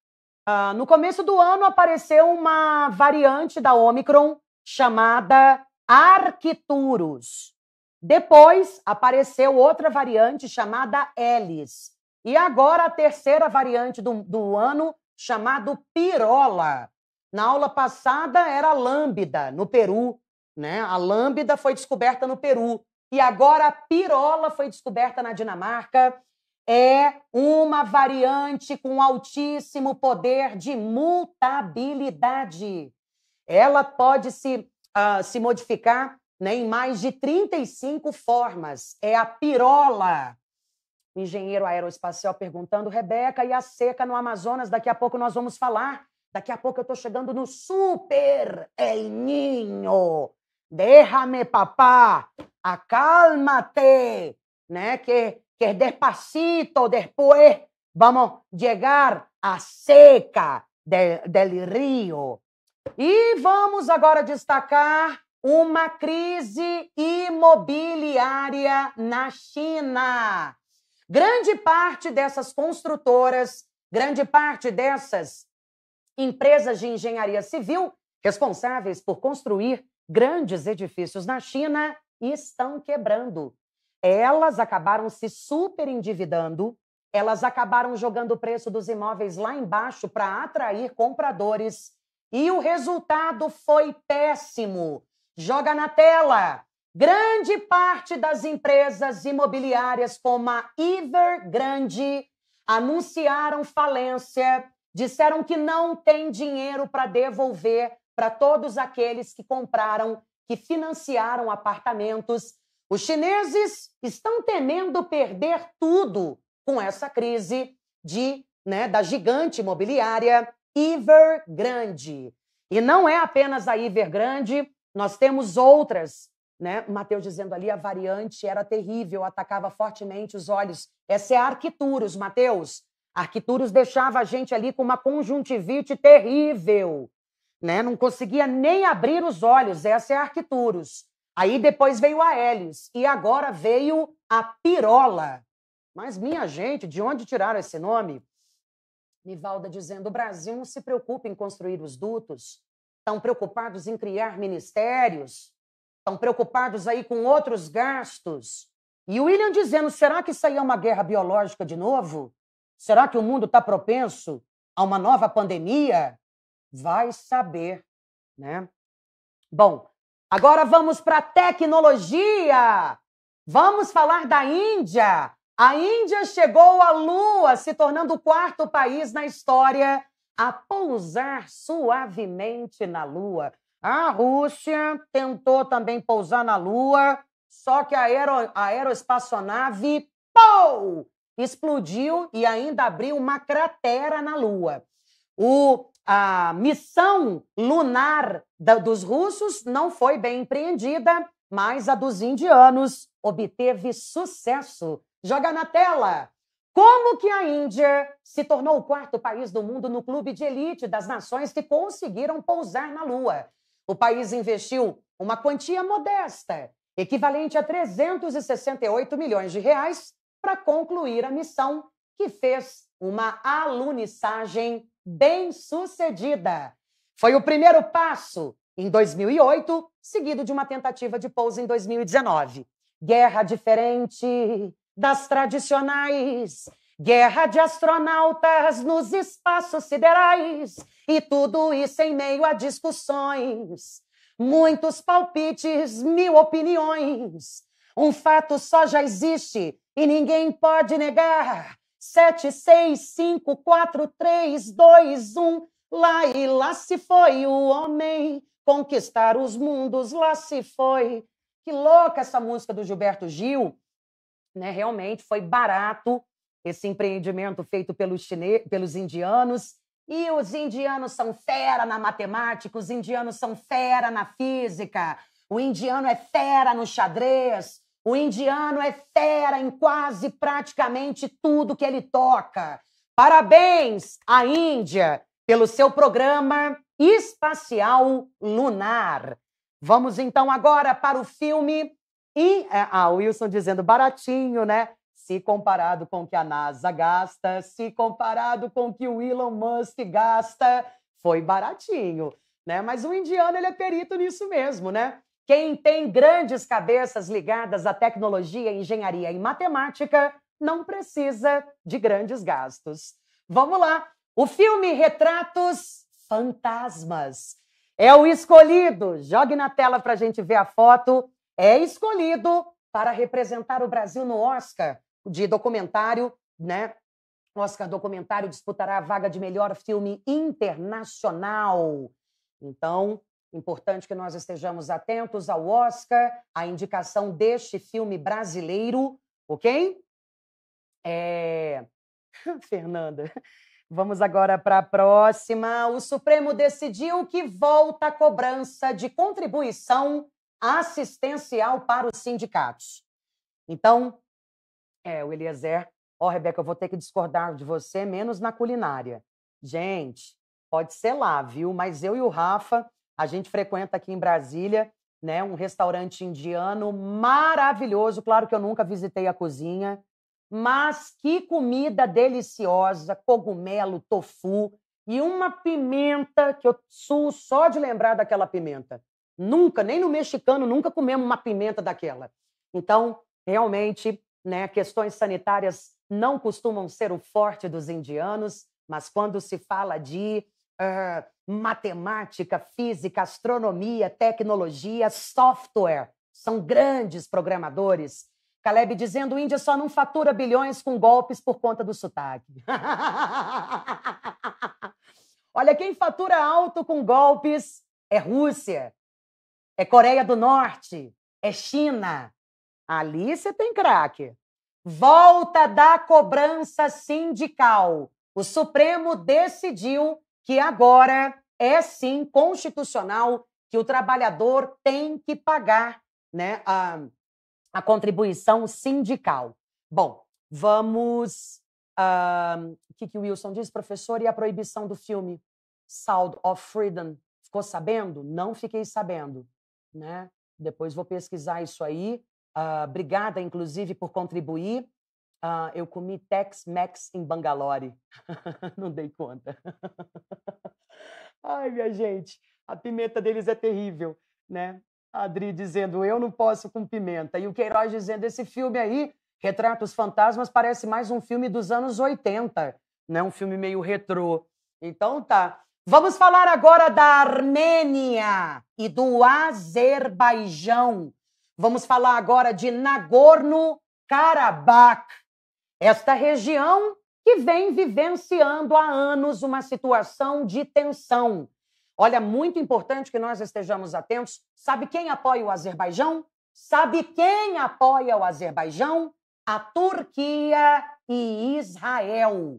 Ah, no começo do ano apareceu uma variante da Omicron chamada Arquituros. Depois apareceu outra variante chamada Elis. E agora a terceira variante do, do ano, chamado Pirola. Na aula passada era Lambda, no Peru. Né? A Lambda foi descoberta no Peru. E agora a Pirola foi descoberta na Dinamarca. É uma variante com altíssimo poder de mutabilidade. Ela pode se, uh, se modificar né, em mais de 35 formas. É a pirola. O engenheiro aeroespacial perguntando, Rebeca, e a seca no Amazonas? Daqui a pouco nós vamos falar. Daqui a pouco eu estou chegando no Super El Ninho. derrame papá. acalma-te Né? Que, que despacito, depois vamos chegar à seca de, del rio. E vamos agora destacar uma crise imobiliária na China. Grande parte dessas construtoras, grande parte dessas empresas de engenharia civil responsáveis por construir grandes edifícios na China estão quebrando. Elas acabaram se superendividando, elas acabaram jogando o preço dos imóveis lá embaixo para atrair compradores e o resultado foi péssimo. Joga na tela. Grande parte das empresas imobiliárias como a Evergrande anunciaram falência, disseram que não tem dinheiro para devolver para todos aqueles que compraram, que financiaram apartamentos. Os chineses estão temendo perder tudo com essa crise de, né, da gigante imobiliária Evergrande. E não é apenas a Evergrande, nós temos outras, né? Mateus dizendo ali, a variante era terrível, atacava fortemente os olhos. Essa é a Arquituros, Mateus. Arquituros deixava a gente ali com uma conjuntivite terrível, né? Não conseguia nem abrir os olhos. Essa é a Arquituros. Aí depois veio a Elis e agora veio a Pirola. Mas minha gente, de onde tiraram esse nome? Nivalda dizendo: o Brasil não se preocupa em construir os dutos estão preocupados em criar ministérios, estão preocupados aí com outros gastos. E William dizendo: será que isso aí é uma guerra biológica de novo? Será que o mundo está propenso a uma nova pandemia? Vai saber, né? Bom, agora vamos para a tecnologia. Vamos falar da Índia. A Índia chegou à Lua, se tornando o quarto país na história a pousar suavemente na Lua. A Rússia tentou também pousar na Lua, só que a, aero, a aeroespaçonave pou, explodiu e ainda abriu uma cratera na Lua. O, a missão lunar da, dos russos não foi bem empreendida, mas a dos indianos obteve sucesso. Joga na tela! Como que a Índia se tornou o quarto país do mundo no clube de elite das nações que conseguiram pousar na Lua? O país investiu uma quantia modesta, equivalente a 368 milhões de reais, para concluir a missão, que fez uma alunissagem bem sucedida. Foi o primeiro passo em 2008, seguido de uma tentativa de pouso em 2019. Guerra diferente, das tradicionais. Guerra de astronautas nos espaços siderais, e tudo isso em meio a discussões. Muitos palpites, mil opiniões. Um fato só já existe e ninguém pode negar. 7, 6, 5, 4, 3, 2, 1. Lá e lá se foi o homem conquistar os mundos, lá se foi. Que louca essa música do Gilberto Gil né? Realmente foi barato esse empreendimento feito pelos, chine... pelos indianos. E os indianos são fera na matemática, os indianos são fera na física, o indiano é fera no xadrez, o indiano é fera em quase praticamente tudo que ele toca. Parabéns à Índia pelo seu programa espacial lunar. Vamos então agora para o filme e é, a Wilson dizendo baratinho, né? Se comparado com o que a NASA gasta, se comparado com o que o Elon Musk gasta, foi baratinho, né? Mas o indiano ele é perito nisso mesmo, né? Quem tem grandes cabeças ligadas à tecnologia, engenharia e matemática não precisa de grandes gastos. Vamos lá. O filme Retratos Fantasmas é o escolhido. Jogue na tela para a gente ver a foto é escolhido para representar o Brasil no Oscar de documentário, né? Oscar documentário disputará a vaga de melhor filme internacional. Então, importante que nós estejamos atentos ao Oscar, à indicação deste filme brasileiro, ok? É... Fernanda, vamos agora para a próxima. O Supremo decidiu que volta a cobrança de contribuição assistencial para os sindicatos. Então, é, o Eliezer, ó, oh, Rebeca, eu vou ter que discordar de você, menos na culinária. Gente, pode ser lá, viu? Mas eu e o Rafa, a gente frequenta aqui em Brasília, né, um restaurante indiano maravilhoso. Claro que eu nunca visitei a cozinha, mas que comida deliciosa, cogumelo, tofu e uma pimenta que eu suo só de lembrar daquela pimenta. Nunca, nem no mexicano, nunca comemos uma pimenta daquela. Então, realmente, né, questões sanitárias não costumam ser o forte dos indianos, mas quando se fala de uh, matemática, física, astronomia, tecnologia, software, são grandes programadores. Caleb dizendo: Índia só não fatura bilhões com golpes por conta do sotaque. Olha, quem fatura alto com golpes é Rússia é Coreia do Norte, é China. Ali você tem craque. Volta da cobrança sindical. O Supremo decidiu que agora é sim constitucional que o trabalhador tem que pagar né, a, a contribuição sindical. Bom, vamos. Uh, o que, que o Wilson diz, professor? E a proibição do filme Sound of Freedom? Ficou sabendo? Não fiquei sabendo né? Depois vou pesquisar isso aí. Uh, obrigada, inclusive, por contribuir. Uh, eu comi Tex-Mex em Bangalore. Não dei conta. Ai, minha gente, a pimenta deles é terrível, né? A Adri dizendo, eu não posso com pimenta. E o Queiroz dizendo, esse filme aí, retrata os Fantasmas, parece mais um filme dos anos 80, né? Um filme meio retrô. Então tá. Vamos falar agora da Armênia e do Azerbaijão. Vamos falar agora de Nagorno-Karabakh, esta região que vem vivenciando há anos uma situação de tensão. Olha, muito importante que nós estejamos atentos. Sabe quem apoia o Azerbaijão? Sabe quem apoia o Azerbaijão? A Turquia e Israel.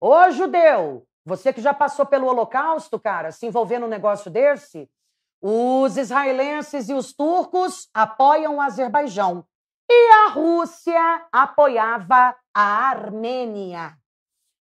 Ô judeu, você que já passou pelo Holocausto, cara, se envolver num negócio desse, os israelenses e os turcos apoiam o Azerbaijão. E a Rússia apoiava a Armênia.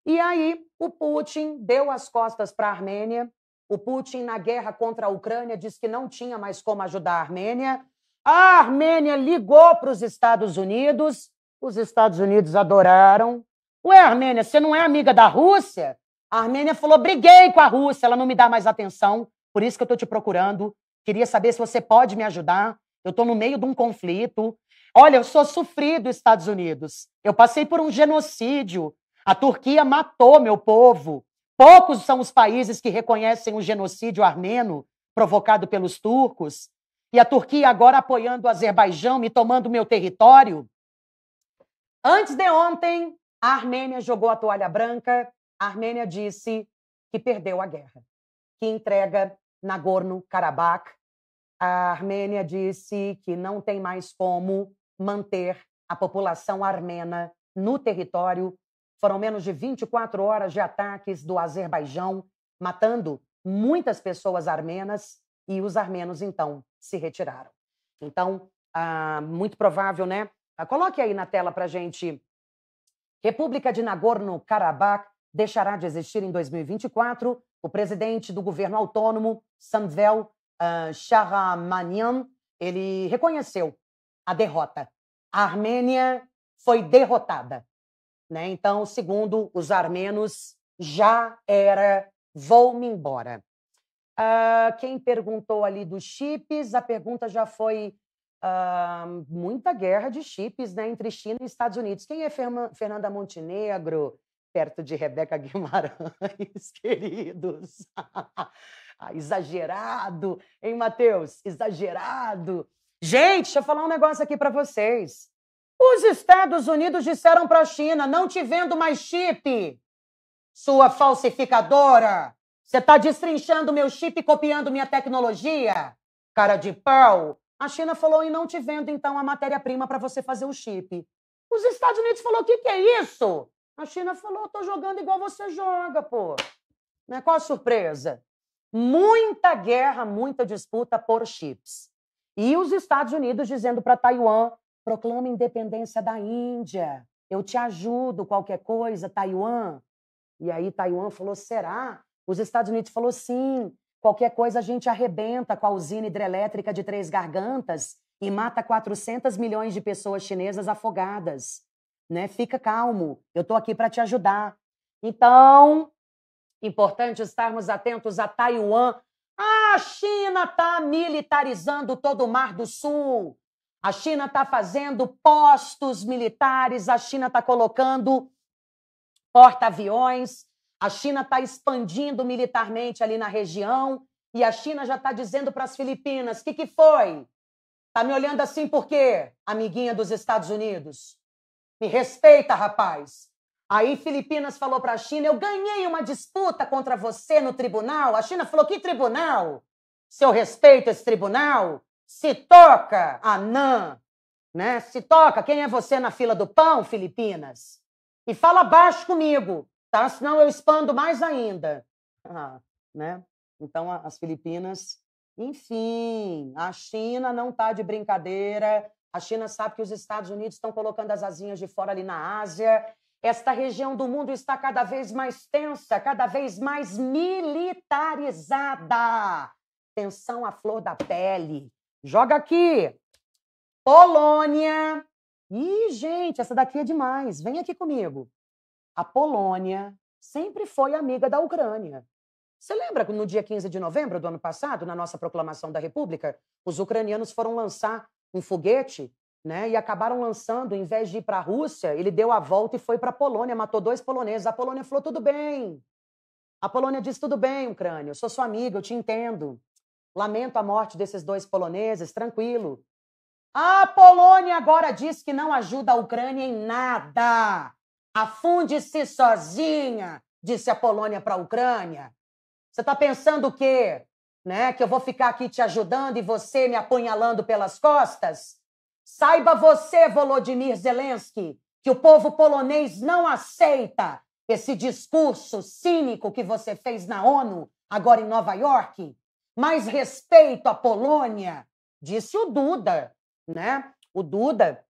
E aí, o Putin deu as costas para a Armênia. O Putin, na guerra contra a Ucrânia, disse que não tinha mais como ajudar a Armênia. A Armênia ligou para os Estados Unidos. Os Estados Unidos adoraram. Ué, Armênia, você não é amiga da Rússia? A Armênia falou: briguei com a Rússia, ela não me dá mais atenção, por isso que eu estou te procurando. Queria saber se você pode me ajudar. Eu estou no meio de um conflito. Olha, eu sou sofrido, Estados Unidos. Eu passei por um genocídio. A Turquia matou meu povo. Poucos são os países que reconhecem o genocídio armeno provocado pelos turcos. E a Turquia agora apoiando o Azerbaijão e tomando meu território. Antes de ontem, a Armênia jogou a toalha branca a Armênia disse que perdeu a guerra, que entrega Nagorno-Karabakh. A Armênia disse que não tem mais como manter a população armena no território. Foram menos de 24 horas de ataques do Azerbaijão, matando muitas pessoas armenas, e os armenos então se retiraram. Então, ah, muito provável, né? Ah, coloque aí na tela para gente. República de Nagorno-Karabakh deixará de existir em 2024. O presidente do governo autônomo, Samvel Shahmanian ah, ele reconheceu a derrota. A Armênia foi derrotada. Né? Então, segundo os armenos, já era vou-me embora. Uh, quem perguntou ali dos chips, a pergunta já foi uh, muita guerra de chips né, entre China e Estados Unidos. Quem é Fernanda Montenegro? perto de Rebeca Guimarães, queridos. Ah, exagerado, hein, Mateus? Exagerado. Gente, deixa eu falar um negócio aqui para vocês. Os Estados Unidos disseram para a China: não te vendo mais chip, sua falsificadora. Você está destrinchando meu chip e copiando minha tecnologia? Cara de pau. A China falou: e não te vendo então a matéria-prima para você fazer o chip. Os Estados Unidos falou: o que, que é isso? A China falou: estou jogando igual você joga, pô. Né? Qual a surpresa? Muita guerra, muita disputa por chips. E os Estados Unidos dizendo para Taiwan: proclama independência da Índia. Eu te ajudo, qualquer coisa, Taiwan. E aí Taiwan falou: será? Os Estados Unidos falou: sim. Qualquer coisa a gente arrebenta com a usina hidrelétrica de Três Gargantas e mata 400 milhões de pessoas chinesas afogadas né? Fica calmo, eu estou aqui para te ajudar. Então, importante estarmos atentos a Taiwan. a China está militarizando todo o Mar do Sul. A China está fazendo postos militares, a China está colocando porta-aviões, a China está expandindo militarmente ali na região e a China já está dizendo para as Filipinas: o que, que foi? Tá me olhando assim por quê, amiguinha dos Estados Unidos? Me respeita, rapaz. Aí Filipinas falou para a China: Eu ganhei uma disputa contra você no tribunal. A China falou: Que tribunal? Se eu respeito esse tribunal, se toca, Anã. Né? Se toca, quem é você na fila do pão, Filipinas? E fala baixo comigo, tá? Senão eu expando mais ainda. Ah, né? Então, as Filipinas enfim, a China não está de brincadeira a China sabe que os Estados Unidos estão colocando as asinhas de fora ali na Ásia. Esta região do mundo está cada vez mais tensa, cada vez mais militarizada. Tensão à flor da pele. Joga aqui. Polônia. Ih, gente, essa daqui é demais. Vem aqui comigo. A Polônia sempre foi amiga da Ucrânia. Você lembra que no dia 15 de novembro do ano passado, na nossa proclamação da República, os ucranianos foram lançar um foguete, né? E acabaram lançando, em vez de ir para a Rússia, ele deu a volta e foi para a Polônia, matou dois poloneses. A Polônia falou: tudo bem. A Polônia disse: tudo bem, Ucrânia, eu sou sua amiga, eu te entendo. Lamento a morte desses dois poloneses, tranquilo. A Polônia agora diz que não ajuda a Ucrânia em nada. Afunde-se sozinha, disse a Polônia para a Ucrânia. Você está pensando o quê? né? Que eu vou ficar aqui te ajudando e você me apunhalando pelas costas? Saiba você, Volodymyr Zelensky, que o povo polonês não aceita esse discurso cínico que você fez na ONU, agora em Nova York. Mais respeito à Polônia, disse o Duda, né? O Duda,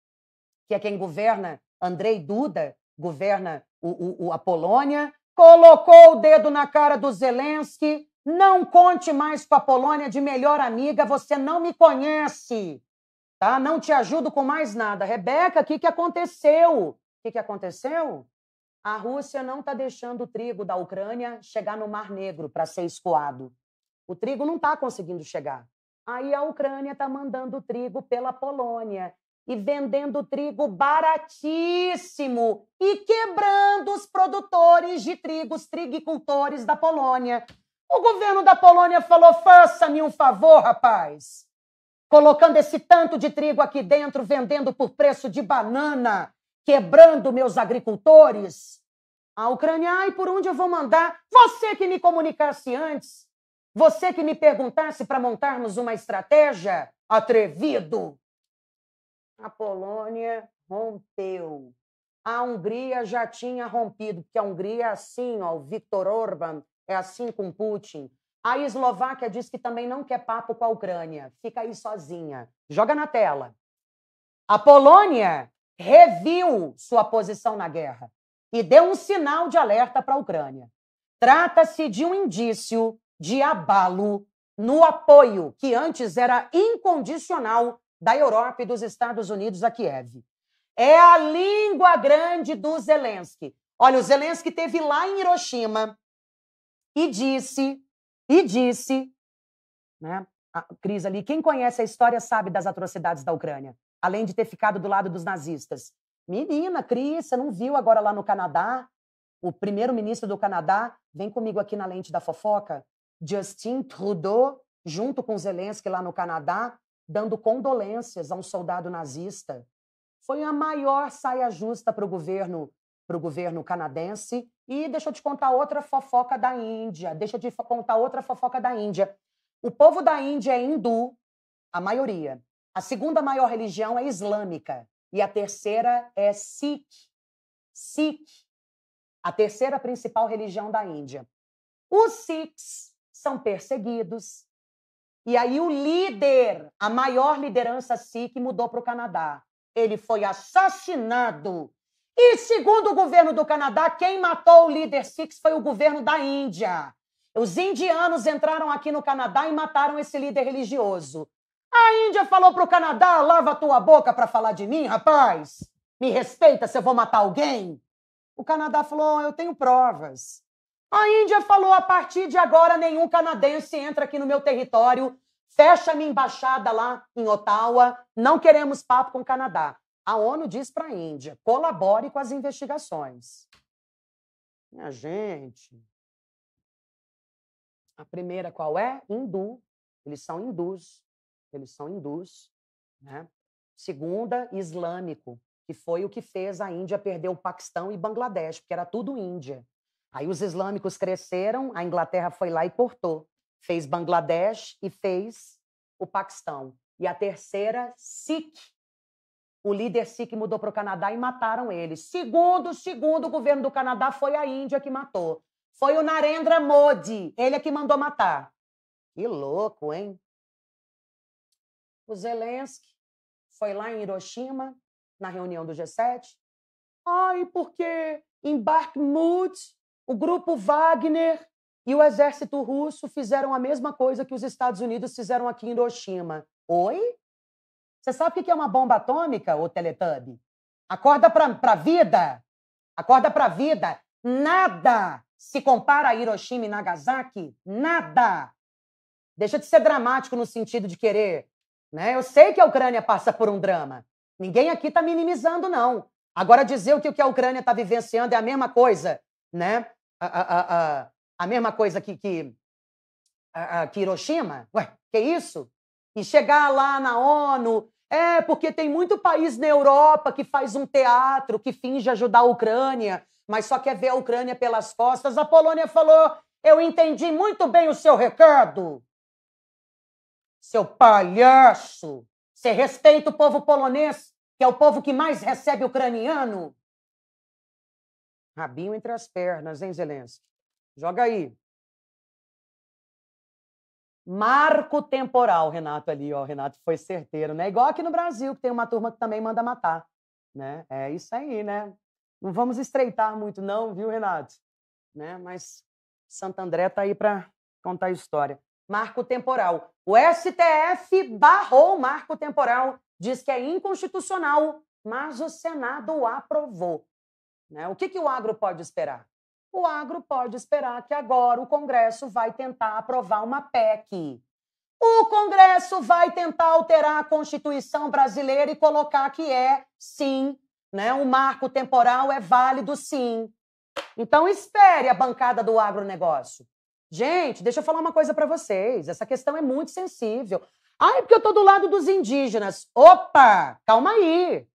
que é quem governa, Andrei Duda, governa o, o, a Polônia, colocou o dedo na cara do Zelensky, não conte mais com a Polônia de melhor amiga, você não me conhece. Tá? Não te ajudo com mais nada. Rebeca, o que, que aconteceu? O que, que aconteceu? A Rússia não está deixando o trigo da Ucrânia chegar no Mar Negro para ser escoado. O trigo não está conseguindo chegar. Aí a Ucrânia está mandando trigo pela Polônia e vendendo trigo baratíssimo e quebrando os produtores de trigos, triguicultores da Polônia. O governo da Polônia falou: faça-me um favor, rapaz. Colocando esse tanto de trigo aqui dentro, vendendo por preço de banana, quebrando meus agricultores. A Ucrânia, ai, por onde eu vou mandar? Você que me comunicasse antes. Você que me perguntasse para montarmos uma estratégia. Atrevido. A Polônia rompeu. A Hungria já tinha rompido, porque a Hungria, assim, ó, o Viktor Orban é assim com Putin. A Eslováquia diz que também não quer papo com a Ucrânia. Fica aí sozinha. Joga na tela. A Polônia reviu sua posição na guerra e deu um sinal de alerta para a Ucrânia. Trata-se de um indício de abalo no apoio que antes era incondicional da Europa e dos Estados Unidos a Kiev. É a língua grande do Zelensky. Olha, o Zelensky teve lá em Hiroshima, e disse, e disse, né? A Cris ali, quem conhece a história sabe das atrocidades da Ucrânia, além de ter ficado do lado dos nazistas. Menina, Cris, você não viu agora lá no Canadá? O primeiro-ministro do Canadá, vem comigo aqui na lente da fofoca, Justin Trudeau, junto com Zelensky lá no Canadá, dando condolências a um soldado nazista. Foi a maior saia justa para o governo, governo canadense e deixa eu te contar outra fofoca da Índia. Deixa eu te contar outra fofoca da Índia. O povo da Índia é hindu, a maioria. A segunda maior religião é islâmica. E a terceira é Sikh. Sikh. A terceira principal religião da Índia. Os Sikhs são perseguidos. E aí o líder, a maior liderança Sikh, mudou para o Canadá. Ele foi assassinado e segundo o governo do Canadá, quem matou o líder Six foi o governo da Índia. Os indianos entraram aqui no Canadá e mataram esse líder religioso. A Índia falou pro Canadá: lava tua boca para falar de mim, rapaz. Me respeita se eu vou matar alguém. O Canadá falou: oh, eu tenho provas. A Índia falou: a partir de agora, nenhum canadense entra aqui no meu território. Fecha minha embaixada lá em Ottawa. Não queremos papo com o Canadá. A ONU diz para a Índia: colabore com as investigações. Minha gente. A primeira qual é? Hindu. Eles são hindus. Eles são hindus. Né? Segunda, islâmico, que foi o que fez a Índia perder o Paquistão e Bangladesh, porque era tudo Índia. Aí os islâmicos cresceram, a Inglaterra foi lá e cortou. Fez Bangladesh e fez o Paquistão. E a terceira, Sikh, o líder Sikh mudou para o Canadá e mataram ele. Segundo, segundo o governo do Canadá, foi a Índia que matou. Foi o Narendra Modi, ele é que mandou matar. Que louco, hein? O Zelensky foi lá em Hiroshima, na reunião do G7. Ai, porque em Bakhmut, o grupo Wagner e o exército russo fizeram a mesma coisa que os Estados Unidos fizeram aqui em Hiroshima. Oi? Você sabe o que é uma bomba atômica, ô Teletubb? Acorda pra, pra vida! Acorda pra vida! Nada se compara a Hiroshima e Nagasaki. Nada! Deixa de ser dramático no sentido de querer. Né? Eu sei que a Ucrânia passa por um drama. Ninguém aqui está minimizando, não. Agora, dizer o que, o que a Ucrânia está vivenciando é a mesma coisa, né? A, a, a, a mesma coisa que, que, a, que Hiroshima? Ué, que isso? E chegar lá na ONU é, porque tem muito país na Europa que faz um teatro, que finge ajudar a Ucrânia, mas só quer ver a Ucrânia pelas costas. A Polônia falou: Eu entendi muito bem o seu recado. Seu palhaço! Você respeita o povo polonês, que é o povo que mais recebe ucraniano? Rabinho entre as pernas, hein, Zelensky? Joga aí marco temporal, Renato ali, ó, Renato foi certeiro, né? Igual aqui no Brasil, que tem uma turma que também manda matar, né? É isso aí, né? Não vamos estreitar muito não, viu, Renato? Né? Mas Santo André tá aí para contar a história. Marco temporal. O STF barrou o marco temporal, diz que é inconstitucional, mas o Senado aprovou. Né? O que, que o agro pode esperar? o agro pode esperar que agora o Congresso vai tentar aprovar uma PEC. O Congresso vai tentar alterar a Constituição brasileira e colocar que é, sim, né? O marco temporal é válido, sim. Então espere a bancada do agronegócio. Gente, deixa eu falar uma coisa para vocês. Essa questão é muito sensível. Ah, é porque eu tô do lado dos indígenas. Opa, calma aí.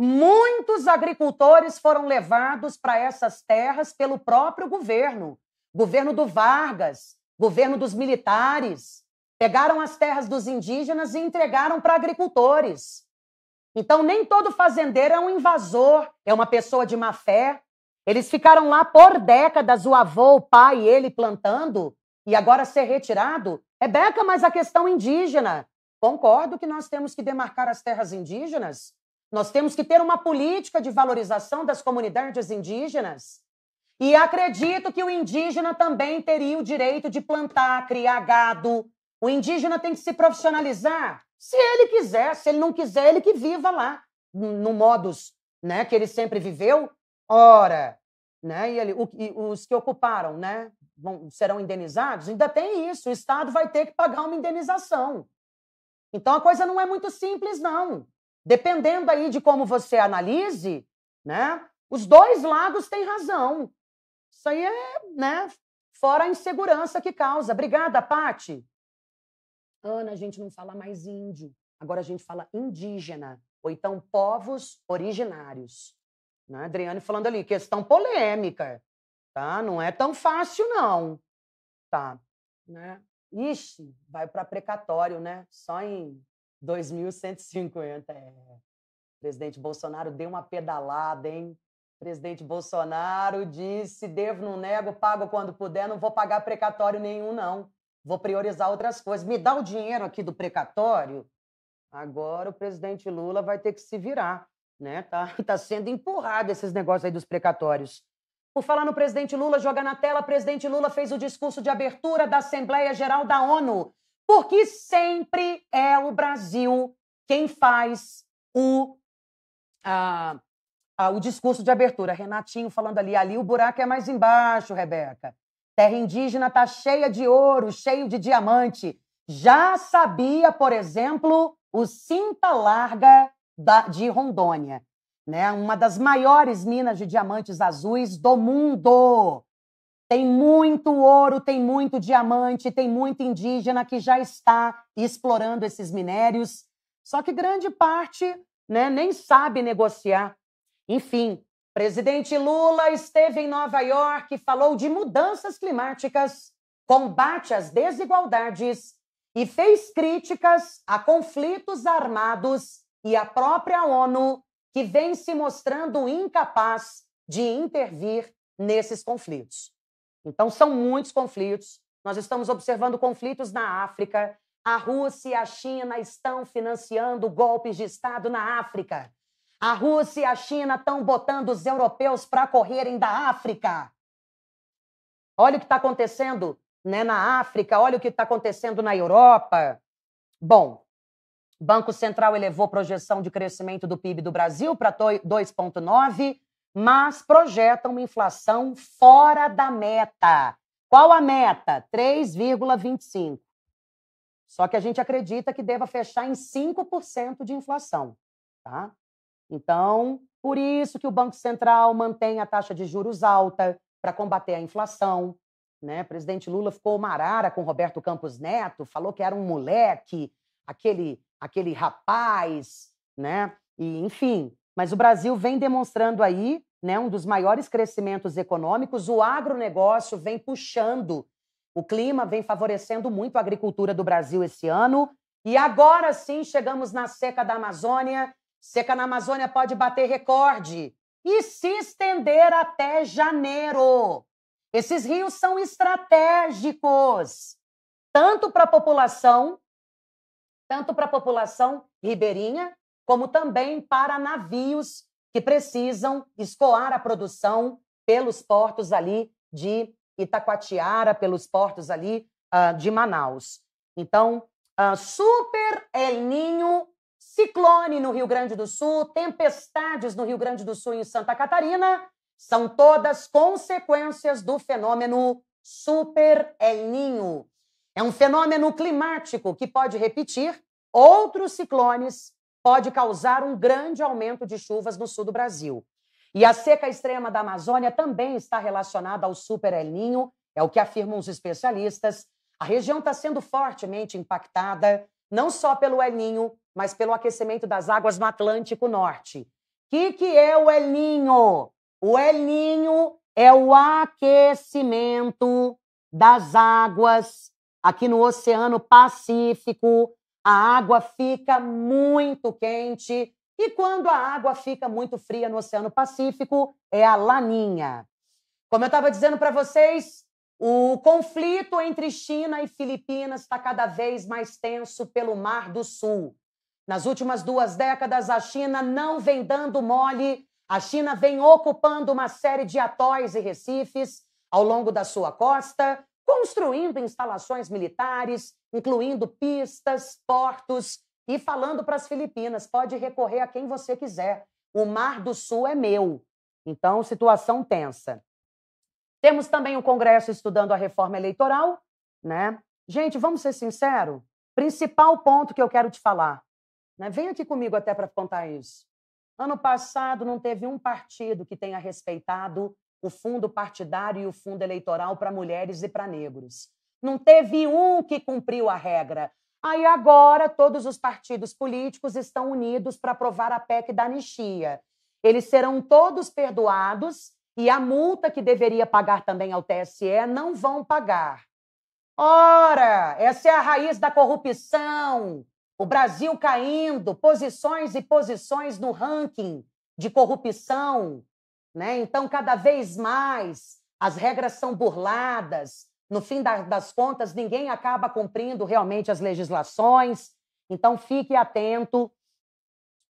Muitos agricultores foram levados para essas terras pelo próprio governo, governo do Vargas, governo dos militares. Pegaram as terras dos indígenas e entregaram para agricultores. Então, nem todo fazendeiro é um invasor, é uma pessoa de má fé. Eles ficaram lá por décadas, o avô, o pai e ele plantando, e agora ser retirado? Rebeca, mas a questão indígena. Concordo que nós temos que demarcar as terras indígenas, nós temos que ter uma política de valorização das comunidades indígenas. E acredito que o indígena também teria o direito de plantar, criar gado. O indígena tem que se profissionalizar. Se ele quiser, se ele não quiser, ele que viva lá, no modus né, que ele sempre viveu. Ora, né, e, ele, o, e os que ocuparam né, vão, serão indenizados? Ainda tem isso. O Estado vai ter que pagar uma indenização. Então a coisa não é muito simples, não. Dependendo aí de como você analise, né? Os dois lados têm razão. Isso aí é, né? Fora a insegurança que causa. Obrigada, Pati. Ana, a gente não fala mais índio. Agora a gente fala indígena, ou então povos originários. Né? Adriane falando ali, questão polêmica. Tá? Não é tão fácil, não. Tá. Né? Ixi, vai para precatório, né? Só em 2.150. É. Presidente Bolsonaro deu uma pedalada, hein? Presidente Bolsonaro disse: devo, não nego, pago quando puder, não vou pagar precatório nenhum, não. Vou priorizar outras coisas. Me dá o dinheiro aqui do precatório. Agora o presidente Lula vai ter que se virar, né? Tá, tá sendo empurrado esses negócios aí dos precatórios. Por falar no presidente Lula, joga na tela, presidente Lula fez o discurso de abertura da Assembleia Geral da ONU. Porque sempre é o Brasil quem faz o, ah, ah, o discurso de abertura. Renatinho falando ali, ali o buraco é mais embaixo, Rebeca. Terra indígena tá cheia de ouro, cheio de diamante. Já sabia, por exemplo, o Cinta Larga da, de Rondônia, né? uma das maiores minas de diamantes azuis do mundo. Tem muito ouro, tem muito diamante, tem muito indígena que já está explorando esses minérios, só que grande parte né, nem sabe negociar. Enfim, presidente Lula esteve em Nova York e falou de mudanças climáticas, combate às desigualdades e fez críticas a conflitos armados e à própria ONU, que vem se mostrando incapaz de intervir nesses conflitos. Então, são muitos conflitos. Nós estamos observando conflitos na África. A Rússia e a China estão financiando golpes de Estado na África. A Rússia e a China estão botando os europeus para correrem da África. Olha o que está acontecendo né, na África, olha o que está acontecendo na Europa. Bom, Banco Central elevou projeção de crescimento do PIB do Brasil para 2,9 mas projetam uma inflação fora da meta. Qual a meta? 3,25. Só que a gente acredita que deva fechar em 5% de inflação, tá? Então, por isso que o Banco Central mantém a taxa de juros alta para combater a inflação, né? O presidente Lula ficou marara com Roberto Campos Neto, falou que era um moleque, aquele aquele rapaz, né? E enfim, mas o Brasil vem demonstrando aí né, um dos maiores crescimentos econômicos, o agronegócio vem puxando. O clima vem favorecendo muito a agricultura do Brasil esse ano. E agora sim chegamos na seca da Amazônia. Seca na Amazônia pode bater recorde e se estender até janeiro. Esses rios são estratégicos, tanto para a população, tanto para a população ribeirinha, como também para navios que precisam escoar a produção pelos portos ali de Itacoatiara, pelos portos ali uh, de Manaus. Então, uh, super El Ninho, ciclone no Rio Grande do Sul, tempestades no Rio Grande do Sul e em Santa Catarina, são todas consequências do fenômeno super El Ninho. É um fenômeno climático que pode repetir outros ciclones pode causar um grande aumento de chuvas no sul do Brasil. E a seca extrema da Amazônia também está relacionada ao Super El Ninho, é o que afirmam os especialistas. A região está sendo fortemente impactada, não só pelo El Ninho, mas pelo aquecimento das águas no Atlântico Norte. O que, que é o El Ninho? O El Ninho é o aquecimento das águas aqui no Oceano Pacífico a água fica muito quente. E quando a água fica muito fria no Oceano Pacífico, é a laninha. Como eu estava dizendo para vocês, o conflito entre China e Filipinas está cada vez mais tenso pelo Mar do Sul. Nas últimas duas décadas, a China não vem dando mole. A China vem ocupando uma série de atóis e recifes ao longo da sua costa construindo instalações militares, incluindo pistas, portos e falando para as Filipinas: pode recorrer a quem você quiser. O Mar do Sul é meu. Então, situação tensa. Temos também o Congresso estudando a reforma eleitoral, né? Gente, vamos ser sinceros. Principal ponto que eu quero te falar. Né? Vem aqui comigo até para contar isso. Ano passado não teve um partido que tenha respeitado o fundo partidário e o fundo eleitoral para mulheres e para negros. Não teve um que cumpriu a regra. Aí agora todos os partidos políticos estão unidos para aprovar a PEC da anistia. Eles serão todos perdoados e a multa que deveria pagar também ao TSE não vão pagar. Ora, essa é a raiz da corrupção. O Brasil caindo posições e posições no ranking de corrupção, né? Então, cada vez mais as regras são burladas, no fim das contas, ninguém acaba cumprindo realmente as legislações. Então, fique atento.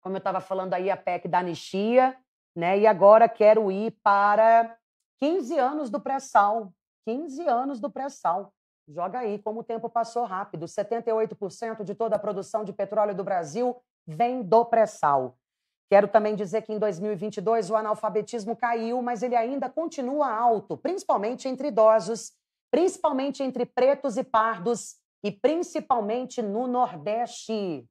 Como eu estava falando aí, a PEC da anistia, né? E agora quero ir para 15 anos do pré-sal. 15 anos do pré-sal. Joga aí como o tempo passou rápido. 78% de toda a produção de petróleo do Brasil vem do pré-sal. Quero também dizer que em 2022 o analfabetismo caiu, mas ele ainda continua alto, principalmente entre idosos, principalmente entre pretos e pardos e principalmente no Nordeste.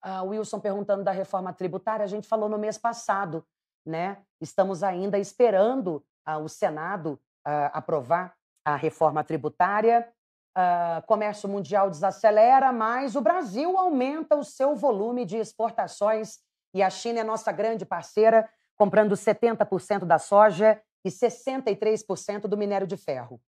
Ah, Wilson perguntando da reforma tributária, a gente falou no mês passado, né? Estamos ainda esperando ah, o Senado ah, aprovar a reforma tributária. Uh, comércio mundial desacelera, mas o Brasil aumenta o seu volume de exportações e a China é nossa grande parceira, comprando 70% da soja e 63% do minério de ferro.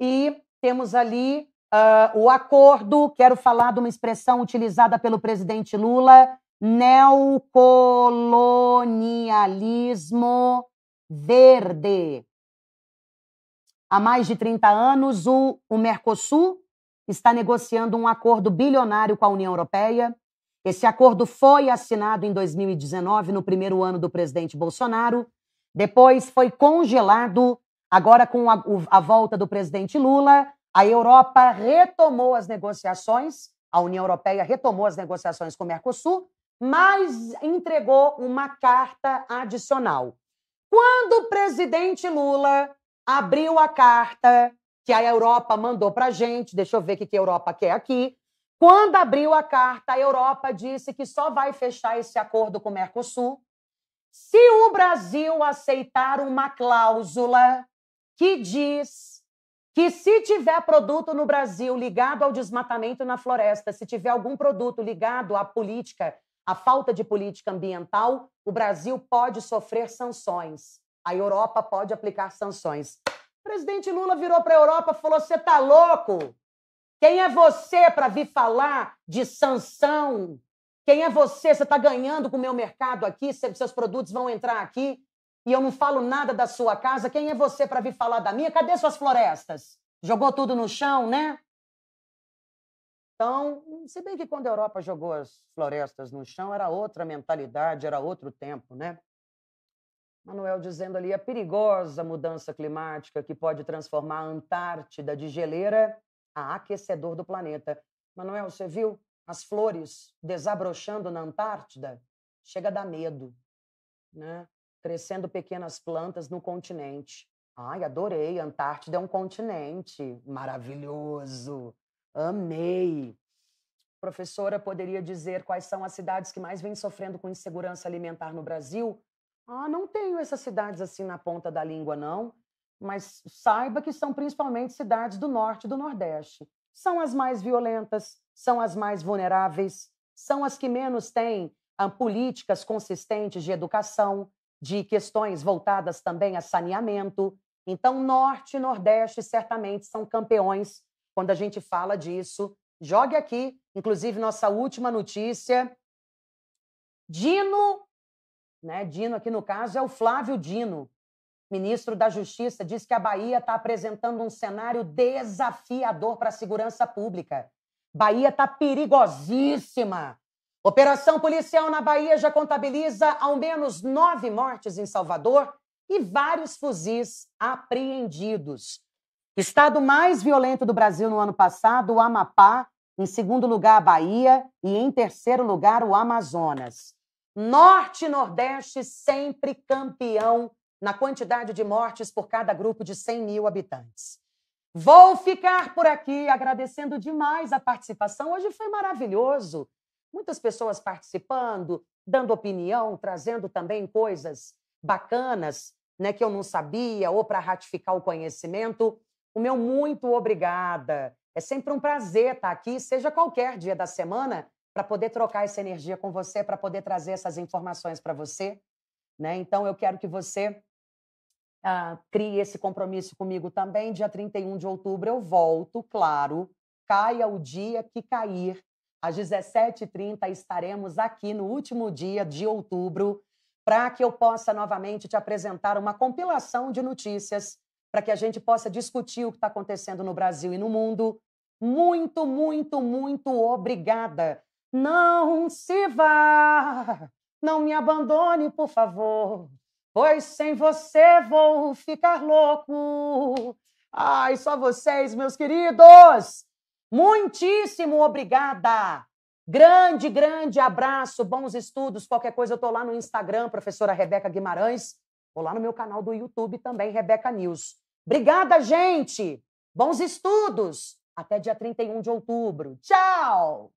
E temos ali uh, o acordo, quero falar de uma expressão utilizada pelo presidente Lula, neocolonialismo verde. Há mais de 30 anos, o, o Mercosul está negociando um acordo bilionário com a União Europeia. Esse acordo foi assinado em 2019, no primeiro ano do presidente Bolsonaro. Depois foi congelado. Agora, com a, a volta do presidente Lula, a Europa retomou as negociações, a União Europeia retomou as negociações com o Mercosul, mas entregou uma carta adicional. Quando o presidente Lula abriu a carta que a Europa mandou para a gente, deixa eu ver o que a Europa quer aqui. Quando abriu a carta, a Europa disse que só vai fechar esse acordo com o Mercosul se o Brasil aceitar uma cláusula que diz que se tiver produto no Brasil ligado ao desmatamento na floresta, se tiver algum produto ligado à política, à falta de política ambiental, o Brasil pode sofrer sanções a Europa pode aplicar sanções. O presidente Lula virou para a Europa e falou: você tá louco? Quem é você para vir falar de sanção? Quem é você? Você está ganhando com o meu mercado aqui, seus produtos vão entrar aqui e eu não falo nada da sua casa. Quem é você para vir falar da minha? Cadê suas florestas? Jogou tudo no chão, né? Então, se bem que quando a Europa jogou as florestas no chão, era outra mentalidade, era outro tempo, né? Manuel dizendo ali é a perigosa mudança climática que pode transformar a Antártida de geleira a aquecedor do planeta. Manuel, você viu as flores desabrochando na Antártida? Chega a dar medo, né? Crescendo pequenas plantas no continente. Ai, adorei. A Antártida é um continente maravilhoso. Amei. professora poderia dizer quais são as cidades que mais vêm sofrendo com insegurança alimentar no Brasil? Ah, não tenho essas cidades assim na ponta da língua, não. Mas saiba que são principalmente cidades do norte e do nordeste. São as mais violentas, são as mais vulneráveis, são as que menos têm ah, políticas consistentes de educação, de questões voltadas também a saneamento. Então, norte e nordeste certamente são campeões quando a gente fala disso. Jogue aqui, inclusive, nossa última notícia. Dino né? Dino, aqui no caso, é o Flávio Dino. Ministro da Justiça diz que a Bahia está apresentando um cenário desafiador para a segurança pública. Bahia está perigosíssima. Operação policial na Bahia já contabiliza ao menos nove mortes em Salvador e vários fuzis apreendidos. Estado mais violento do Brasil no ano passado, o Amapá, em segundo lugar a Bahia e em terceiro lugar o Amazonas. Norte e Nordeste sempre campeão na quantidade de mortes por cada grupo de 100 mil habitantes. Vou ficar por aqui agradecendo demais a participação. Hoje foi maravilhoso. Muitas pessoas participando, dando opinião, trazendo também coisas bacanas né, que eu não sabia ou para ratificar o conhecimento. O meu muito obrigada. É sempre um prazer estar aqui, seja qualquer dia da semana para poder trocar essa energia com você, para poder trazer essas informações para você. Né? Então, eu quero que você ah, crie esse compromisso comigo também. Dia 31 de outubro eu volto, claro, caia o dia que cair. Às 17h30 estaremos aqui no último dia de outubro para que eu possa novamente te apresentar uma compilação de notícias para que a gente possa discutir o que está acontecendo no Brasil e no mundo. Muito, muito, muito obrigada não se vá, não me abandone, por favor, pois sem você vou ficar louco. Ai, só vocês, meus queridos! Muitíssimo obrigada! Grande, grande abraço, bons estudos. Qualquer coisa, eu tô lá no Instagram, professora Rebeca Guimarães. Vou lá no meu canal do YouTube também, Rebeca News. Obrigada, gente! Bons estudos! Até dia 31 de outubro. Tchau!